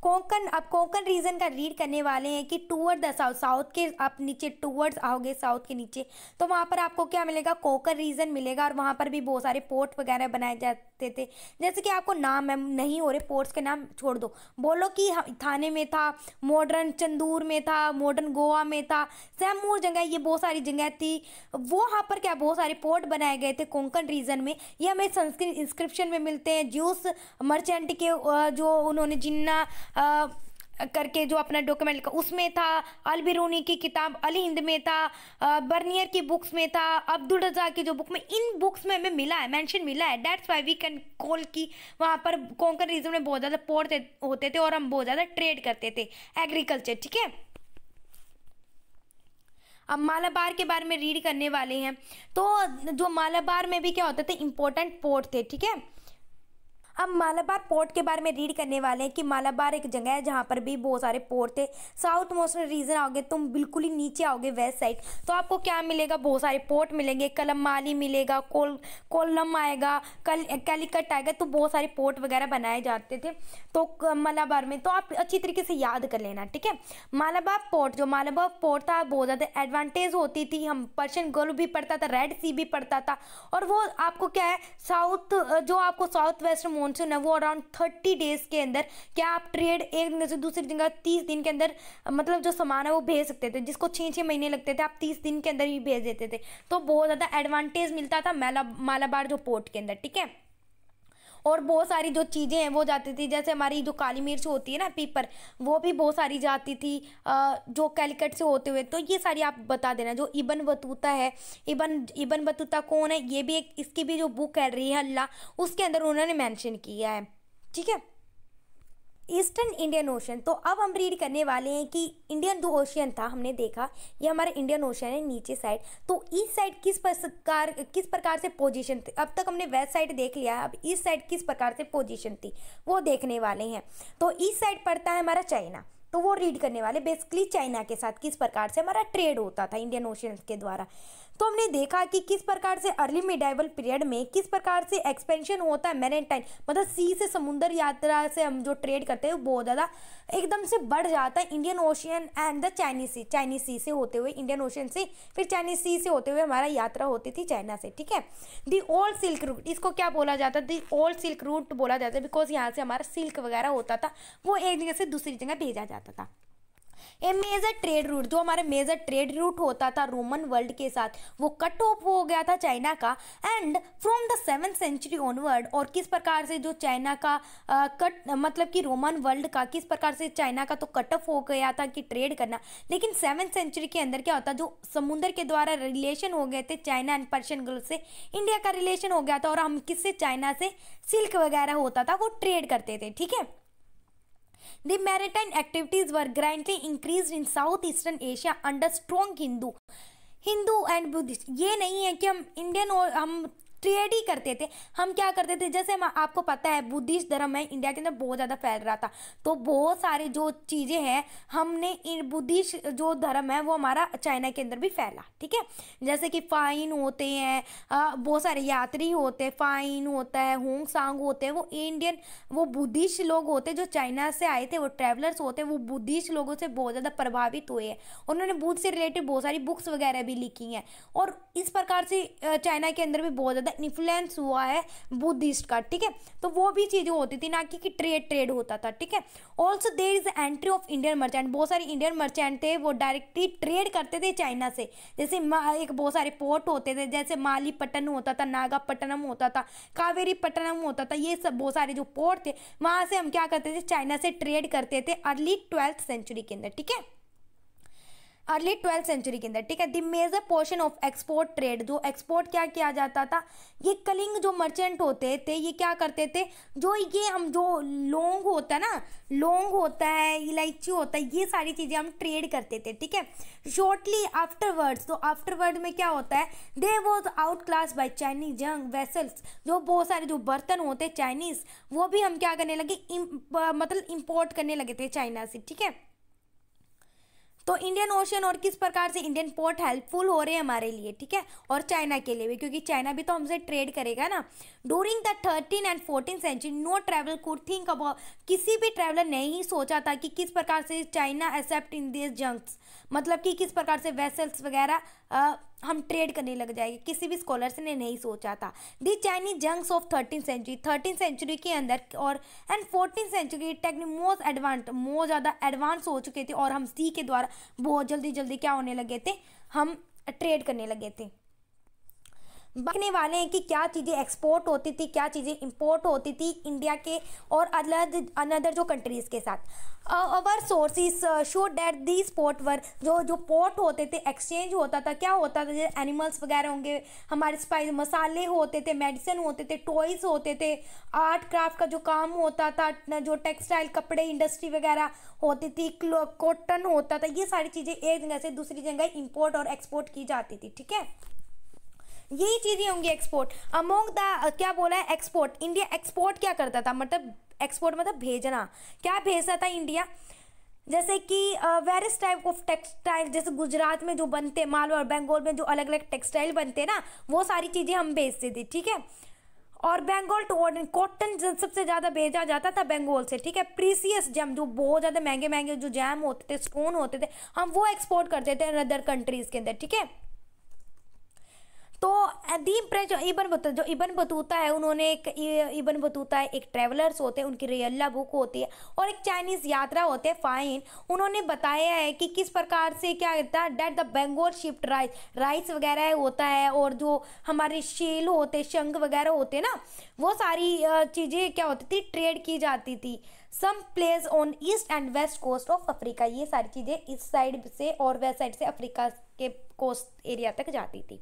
कोंकण आप कोंकण रीजन का रीड करने वाले हैं कि टूवर्ड द साउथ साउथ के आप नीचे टूवर्ड्स आओगे साउथ के नीचे तो वहाँ पर आपको क्या मिलेगा कोंकण रीजन मिलेगा और वहाँ पर भी बहुत सारे पोर्ट वगैरह बनाए जाते थे जैसे कि आपको नाम है नहीं हो रहे पोर्ट्स के नाम छोड़ दो बोलो कि थाने में था मॉडर्न चंदूर में था मॉडर्न गोवा में था सैमूर जगह ये बहुत सारी जगह थी वो वहाँ पर क्या बहुत सारे पोर्ट बनाए गए थे कोंकण रीजन में ये हमें संस्कृत इंस्क्रिप्शन में मिलते हैं जूस मर्चेंट के जो उन्होंने जिन्ना करके जो अपना डॉक्यूमेंट लिखा उसमें था अल बिरूनी की किताब अल हिंद में था बर्नियर की बुक्स में था अब्दुल रजा की जो बुक में इन बुक्स में हमें मिला है मेंशन मिला है that's why we can call की वहाँ पर कोंकण रीजन में बहुत ज़्यादा पोड़ते होते थे और हम बहुत ज़्यादा ट्रेड करते थे एग्रीकल्चर ठीक है अब मालाबार के बारे में रीड करने वाले हैं तो जो मालाबार में भी क्या होता था इम्पोर्टेंट पोर्ट थे ठीक है अब मालाबार पोर्ट के बारे में रीड करने वाले हैं कि मालाबार एक जगह है जहाँ पर भी बहुत सारे पोर्ट थे साउथ मोस्ट रीजन आओगे तुम बिल्कुल ही नीचे आओगे वेस्ट साइड तो आपको क्या मिलेगा बहुत सारे पोर्ट मिलेंगे कलम माली मिलेगा कोल कोल्लम आएगा कल कैलिकट आएगा तो बहुत सारे पोर्ट वगैरह बनाए जाते थे तो मालाबार में तो आप अच्छी तरीके से याद कर लेना ठीक है मालाबार पोर्ट जो मालाबार पोर्ट था बहुत ज़्यादा एडवांटेज होती थी हम पर्शियन गोल्फ भी पढ़ता था रेड सी भी पढ़ता था और वो आपको क्या है साउथ जो आपको साउथ वेस्ट मोन मानसून है वो अराउंड थर्टी डेज के अंदर क्या आप ट्रेड एक दिन से दूसरी जगह तीस दिन के अंदर मतलब जो सामान है वो भेज सकते थे जिसको छः छः महीने लगते थे आप तीस दिन के अंदर ही भेज देते थे तो बहुत ज़्यादा एडवांटेज मिलता था मालाबार जो पोर्ट के अंदर ठीक है और बहुत सारी जो चीज़ें हैं वो जाती थी जैसे हमारी जो काली मिर्च होती है ना पीपर वो भी बहुत सारी जाती थी जो कैलिकट से होते हुए तो ये सारी आप बता देना जो इबन बतूता है इबन इबन बतूता कौन है ये भी एक इसकी भी जो बुक है रही है अल्लाह उसके अंदर उन्होंने मैंशन किया है ठीक है ईस्टर्न इंडियन ओशन तो अब हम रीड करने वाले हैं कि इंडियन जो ओशियन था हमने देखा ये हमारा इंडियन ओशन है नीचे साइड तो ईस्ट साइड किस प्रकार किस प्रकार से पोजीशन थी अब तक हमने वेस्ट साइड देख लिया है अब ईस्ट साइड किस प्रकार से पोजीशन थी वो देखने वाले हैं तो ईस्ट साइड पड़ता है हमारा चाइना तो वो रीड करने वाले बेसिकली चाइना के साथ किस प्रकार से हमारा ट्रेड होता था इंडियन ओशन के द्वारा तो हमने देखा कि किस प्रकार से अर्ली मिडाइवल पीरियड में किस प्रकार से एक्सपेंशन होता है मैरेंटाइन मतलब सी से समुद्र यात्रा से हम जो ट्रेड करते हैं वो बहुत ज़्यादा एकदम से बढ़ जाता है Indian ocean and the Chinese sea Chinese sea से होते हुए इंडियन ओशियन से फिर चाइनीज सी से होते हुए हमारा यात्रा होती थी चाइना से ठीक है दी ओल्ड सिल्क रूट इसको क्या बोला जाता है दी ओल्ड सिल्क रूट बोला जाता है बिकॉज यहाँ से हमारा सिल्क वगैरह होता था वो एक जगह से दूसरी जगह भेजा जाता था ए मेजर ट्रेड रूट जो हमारे मेजर ट्रेड रूट होता था रोमन वर्ल्ड के साथ वो कट ऑफ हो गया था चाइना का and from the seven century onward और किस प्रकार से जो चाइना का कट कट मतलब कि रोमन वर्ल्ड का किस प्रकार से चाइना का तो कट ऑफ हो गया था कि ट्रेड करना लेकिन सेवन सेंचुरी के अंदर क्या होता जो समुद्र के द्वारा रिलेशन हो गए थे चाइना एंड पर्शियन गल्फ से इंडिया का रिलेशन हो गया था और हम किससे चाइना से सिल्क वगैरह होता था वो ट्रेड करते थे ठीक है The maritime activities were greatly increased in Southeastern Asia under strong Hindu Hindu and Buddhist ये नहीं है कि हम इंडियन और हम ट्रेड ही करते थे हम क्या करते थे जैसे आपको पता है बुद्धिस्ट धर्म है इंडिया के अंदर बहुत ज़्यादा फैल रहा था तो बहुत सारे जो चीज़ें हैं हमने बुद्धिस्ट जो धर्म है वो हमारा चाइना के अंदर भी फैला ठीक है जैसे कि फाइन होते हैं बहुत सारे यात्री होते हैं फाइन होता है होंग सांग होते हैं वो इंडियन वो बुद्धिस्ट लोग होते जो चाइना से आए थे वो ट्रैवलर्स होते वो बुद्धिस्ट लोगों से बहुत ज़्यादा प्रभावित हुए हैं उन्होंने बुद्ध से रिलेटेड बहुत सारी बुक्स वगैरह भी लिखी हैं और इस प्रकार से चाइना के अंदर भी बहुत ज़्यादा ज़्यादा इन्फ्लुएंस हुआ है बुद्धिस्ट का ठीक है तो वो भी चीज़ें होती थी ना कि, कि ट्रेड ट्रेड होता था ठीक है also there is entry of Indian merchant बहुत सारे इंडियन मर्चेंट थे वो डायरेक्टली ट्रेड करते थे चाइना से जैसे एक बहुत सारे पोर्ट होते थे जैसे मालीपट्टन होता था नागापट्टनम होता था कावेरी पट्टनम होता था ये सब बहुत सारे जो पोर्ट थे वहाँ से हम क्या करते थे चाइना से ट्रेड करते थे अर्ली ट्वेल्थ सेंचुरी के अंदर ठीक है अर्ली ट्वेल्थ सेंचुरी के अंदर ठीक है the major portion of export trade जो एक्सपोर्ट क्या किया जाता था ये कलिंग जो मर्चेंट होते थे ये क्या करते थे जो ये हम जो लोंग होता है ना लौंग होता है इलायची होता है ये सारी चीज़ें हम ट्रेड करते थे ठीक है शॉर्टली आफ्टरवर्ड्स तो आफ्टरवर्ड में क्या होता है they was out class by Chinese junk vessels जो बहुत सारे जो बर्तन होते चाइनीज़ वो भी हम क्या करने लगे इम, मतलब इम्पोर्ट करने लगे थे चाइना से ठीक है तो इंडियन ओशन और किस प्रकार से इंडियन पोर्ट हेल्पफुल हो रहे हैं हमारे लिए ठीक है और चाइना के लिए भी क्योंकि चाइना भी तो हमसे ट्रेड करेगा ना during the thirteen and fourteen century no travel could think about किसी भी ट्रैवलर ने ही सोचा था कि किस प्रकार से China except in this junks मतलब कि किस प्रकार से वेसल्स वगैरह हम ट्रेड करने लग जाएंगे किसी भी स्कॉलर्स ने नहीं सोचा था the Chinese junks of thirteen century thirteen century के अंदर और and fourteen century technique most advance most ज़्यादा एडवांस हो चुके थे और हम सी के द्वारा बहुत जल्दी जल्दी क्या होने लगे थे हम ट्रेड करने लगे थे देखने वाले हैं कि क्या चीज़ें एक्सपोर्ट होती थी क्या चीज़ें इंपोर्ट होती थी इंडिया के और अलग अनदर जो कंट्रीज़ के साथ our sources show that the sport were जो जो पोर्ट होते थे एक्सचेंज होता था क्या होता था जैसे एनिमल्स वगैरह होंगे हमारे स्पाइस मसाले होते थे मेडिसिन होते थे टॉयज़ होते थे आर्ट क्राफ्ट का जो काम होता था जो टेक्सटाइल कपड़े इंडस्ट्री वगैरह होती थी कॉटन होता था ये सारी चीज़ें एक जगह से दूसरी जगह इम्पोर्ट और एक्सपोर्ट की जाती थी ठीक है यही चीज़ें होंगी एक्सपोर्ट अमोंग द क्या बोला है एक्सपोर्ट इंडिया एक्सपोर्ट क्या करता था मतलब एक्सपोर्ट मतलब भेजना क्या भेजता था इंडिया जैसे कि वेरियस टाइप ऑफ टेक्सटाइल जैसे गुजरात में जो बनते मालवा और बंगाल में जो अलग अलग टेक्सटाइल बनते ना वो सारी चीज़ें हम भेजते थे ठीक है और बंगाल टू कॉटन सबसे ज़्यादा भेजा जाता था बंगाल से ठीक है प्रीसियस जैम जो बहुत ज़्यादा महंगे महंगे जो जैम होते थे स्टोन होते थे हम वो एक्सपोर्ट करते थे अदर कंट्रीज़ के अंदर ठीक है तो अदीम प्रेस जो इबन बतू जो इबन बतूता है उन्होंने एक इबन बतूता है एक ट्रेवलर्स होते हैं उनकी रियल्ला बुक होती है और एक चाइनीज़ यात्रा होते हैं फाइन उन्होंने बताया है कि किस प्रकार से क्या होता है डेट द बेंगोर शिफ्ट राइस राइस वगैरह होता है और जो हमारे शेल होते शंख वगैरह होते ना वो सारी चीज़ें क्या होती थी ट्रेड की जाती थी some place on east and west coast of Africa ये सारी चीज़ें इस साइड से और वेस्ट साइड से अफ्रीका के कोस्ट एरिया तक जाती थी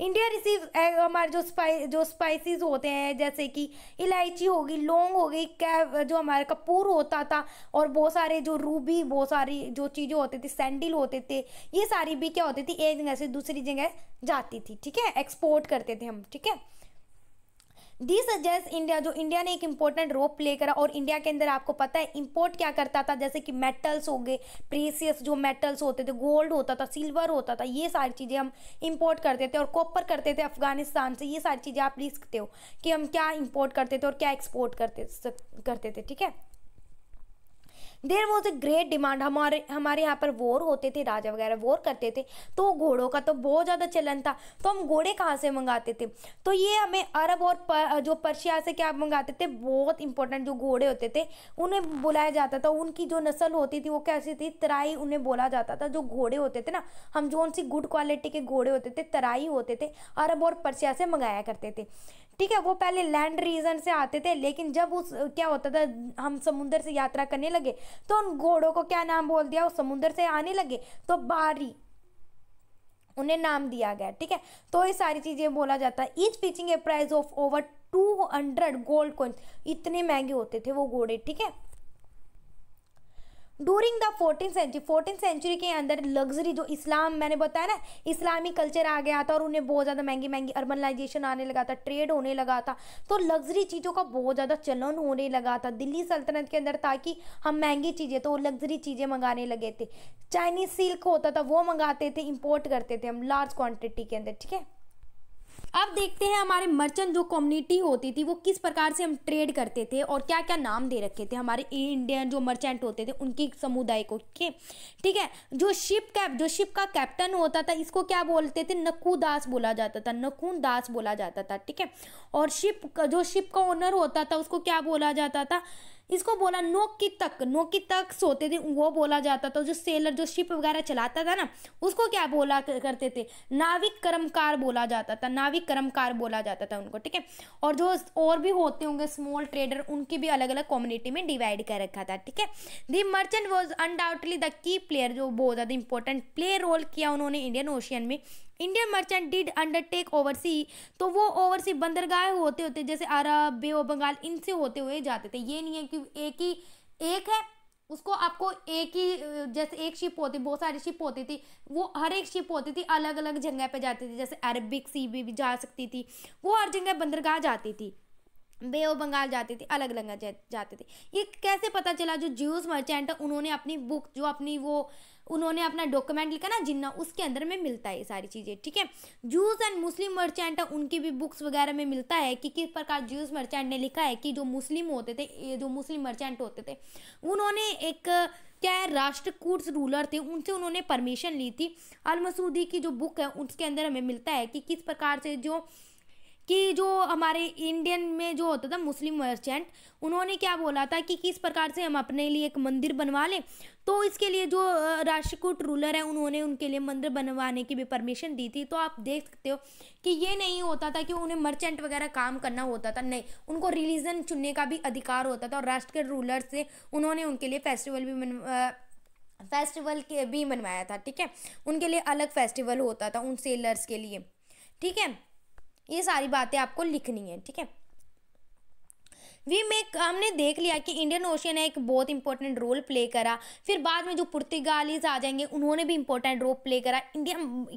इंडिया रिसीव eh, हमारे जो स्पाइ जो स्पाइसेस होते हैं जैसे कि इलायची होगी लौंग होगी क्या जो हमारा कपूर होता था और बहुत सारे जो रूबी बहुत सारी जो चीज़ें होती थी सैंडल होते थे ये सारी भी क्या होती थी एक जगह से दूसरी जगह जाती थी ठीक है एक्सपोर्ट करते थे हम ठीक है डी सजेस्ट इंडिया जो इंडिया ने एक इंपॉर्टेंट रोल प्ले करा और इंडिया के अंदर आपको पता है इंपोर्ट क्या करता था जैसे कि मेटल्स हो गए प्रीसियस जो मेटल्स होते थे गोल्ड होता था सिल्वर होता था ये सारी चीज़ें हम इंपोर्ट करते थे और कॉपर करते थे अफगानिस्तान से ये सारी चीज़ें आप लिख सकते हो कि हम क्या इंपोर्ट करते थे और क्या एक्सपोर्ट करते करते थे ठीक है there was a great demand हमारे हमारे यहाँ पर वोर होते थे राजा वगैरह वोर करते थे तो घोड़ों का तो बहुत ज़्यादा चलन था तो हम घोड़े कहाँ से मंगाते थे तो ये हमें अरब और पर, जो पर्शिया से क्या मंगाते थे बहुत इंपॉर्टेंट जो घोड़े होते थे उन्हें बुलाया जाता था उनकी जो नस्ल होती थी वो कैसी थी तराई उन्हें बोला जाता था जो घोड़े होते थे ना हम जो उनसी गुड क्वालिटी के घोड़े होते थे तराई होते थे अरब और पर्शिया से मंगाया करते थे ठीक है वो पहले लैंड रीजन से आते थे लेकिन जब उस क्या होता था हम समुंदर से यात्रा करने लगे तो उन घोड़ों को क्या नाम बोल दिया वो समुंदर से आने लगे तो बारी उन्हें नाम दिया गया ठीक है तो ये सारी चीज़ें बोला जाता है each fetching a price of over two hundred gold coins इतने महंगे होते थे वो घोड़े ठीक है during the fourteen century fourteen century के अंदर लग्जरी जो इस्लाम मैंने बताया ना इस्लामी कल्चर आ गया था और उन्हें बहुत ज़्यादा महंगी महंगी अर्बनलाइजेशन आने लगा था ट्रेड होने लगा था तो लग्जरी चीज़ों का बहुत ज़्यादा चलन होने लगा था दिल्ली सल्तनत के अंदर ताकि हम महंगी चीज़ें तो लग्जरी चीज़ें मंगाने लगे थे चाइनीज़ सिल्क होता था वो मंगाते थे इम्पोर्ट करते थे हम लार्ज क्वान्टिटी के अंदर ठीक है अब देखते हैं हमारे मर्चेंट जो कम्युनिटी होती थी वो किस प्रकार से हम ट्रेड करते थे और क्या क्या नाम दे रखे थे हमारे इंडियन जो मर्चेंट होते थे उनकी समुदाय को ठीक है जो शिप कैप जो शिप का कैप्टन होता था इसको क्या बोलते थे नकुदास बोला जाता था नकुन दास बोला जाता था ठीक है और शिप जो शिप का ओनर होता था उसको क्या बोला जाता था इसको बोला नोकी तक नोकी तक सोते थे वो बोला जाता था जो सेलर जो शिप वगैरह चलाता था ना उसको क्या बोला करते थे नाविक कर्मकार बोला जाता था नाविक कर्मकार बोला जाता था उनको ठीक है और जो और भी होते होंगे स्मॉल ट्रेडर उनकी भी अलग अलग कम्युनिटी में डिवाइड कर रखा था ठीक है the merchant was undoubtedly the key player जो बहुत ज़्यादा इंपॉर्टेंट प्ले रोल किया उन्होंने इंडियन ओशियन में Indian merchant did undertake oversea तो वो ओवरसी बंदरगाह होते होते जैसे अरब बे बंगाल इनसे होते हुए जाते थे ये नहीं है कि क्योंकि एक ही एक है उसको आपको एक ही जैसे एक शिप होती बहुत सारी शिप होती थी वो हर एक शिप होती थी अलग अलग जगह पे जाती थी जैसे अरबिक सी भी जा सकती थी वो हर जगह बंदरगाह जाती थी वे ऑफ बंगाल जाते थे अलग अलग जाते थे ये कैसे पता चला जो ज्यूस मर्चेंट है उन्होंने अपनी बुक जो अपनी वो उन्होंने अपना डॉक्यूमेंट लिखा ना जिन्ना उसके अंदर में मिलता है ये सारी चीज़ें ठीक है जूस एंड मुस्लिम मर्चेंट उनकी भी बुक्स वगैरह में मिलता है कि किस प्रकार जूस मर्चेंट ने लिखा है कि जो मुस्लिम होते थे ये जो मुस्लिम मर्चेंट होते थे उन्होंने एक क्या है राष्ट्रकूट रूलर थे उनसे उन्होंने परमिशन ली थी अल मसूदी की जो बुक है उसके अंदर हमें मिलता है कि किस प्रकार से जो कि जो हमारे इंडियन में जो होता था मुस्लिम मर्चेंट उन्होंने क्या बोला था कि किस प्रकार से हम अपने लिए एक मंदिर बनवा लें तो इसके लिए जो राष्ट्रकूट रूलर है उन्होंने उनके लिए मंदिर बनवाने की भी परमिशन दी थी तो आप देख सकते हो कि ये नहीं होता था कि उन्हें मर्चेंट वगैरह काम करना होता था नहीं उनको रिलीजन चुनने का भी अधिकार होता था और राष्ट्र के रूलर से उन्होंने उनके लिए फेस्टिवल भी फेस्टिवल के भी मनवाया था ठीक है उनके लिए अलग फेस्टिवल होता था उन सेलर्स के लिए ठीक है ये सारी बातें आपको लिखनी है ठीक है वी मेक हमने देख लिया कि इंडियन ओशियन है एक बहुत इंपॉर्टेंट रोल प्ले करा फिर बाद में जो पुर्तगालीज आ जाएंगे उन्होंने भी इंपॉर्टेंट रोल प्ले करा इंडिया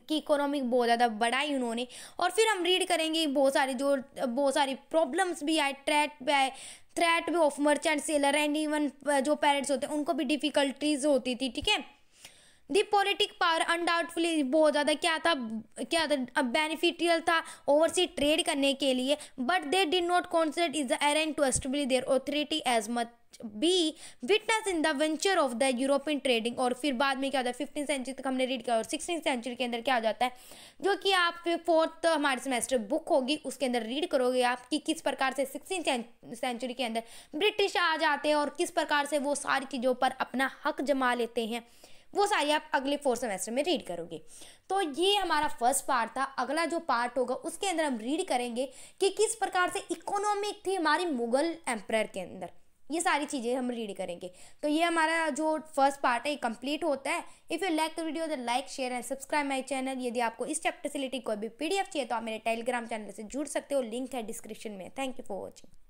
की इकोनॉमी बहुत ज़्यादा बढ़ाई उन्होंने और फिर हम रीड करेंगे बहुत सारी जो बहुत सारी प्रॉब्लम्स भी आए ट्रैट भी आए थ्रेट भी of merchant sailor and even जो पेरेंट्स होते हैं उनको भी डिफ़िकल्टीज होती थी ठीक है दी पॉलिटिक पावर अनडाउटफुली बहुत ज़्यादा क्या था क्या था बेनिफिटियल था ओवरसी ट्रेड करने के लिए but they did not consider is the era to establish their authority as much be witness in the venture of the European trading और फिर बाद में क्या होता है फिफ्टीन सेंचुरी तक हमने रीड किया और सिक्सटीन सेंचुरी के अंदर क्या हो जाता है जो कि आप फोर्थ हमारे सेमेस्टर बुक होगी उसके अंदर रीड करोगे आप कि किस प्रकार से सिक्सटीन सेंचुरी के अंदर ब्रिटिश आ जाते हैं और किस प्रकार से वो सारी चीज़ों पर अपना हक जमा लेते हैं वो सारी आप अगले फोर्थ सेमेस्टर में रीड करोगे तो ये हमारा फर्स्ट पार्ट था अगला जो पार्ट होगा उसके अंदर हम रीड करेंगे कि किस प्रकार से इकोनॉमिक थी हमारी मुगल एम्प्रायर के अंदर ये सारी चीज़ें हम रीड करेंगे तो ये हमारा जो फर्स्ट पार्ट है ये कंप्लीट होता है if you like the video the like share and subscribe my channel यदि आपको इस चैप्टर से रिलेटेड कोई भी पीडीएफ चाहिए तो आप मेरे टेलीग्राम चैनल से जुड़ सकते हो लिंक है डिस्क्रिप्शन में थैंक यू फॉर वॉचिंग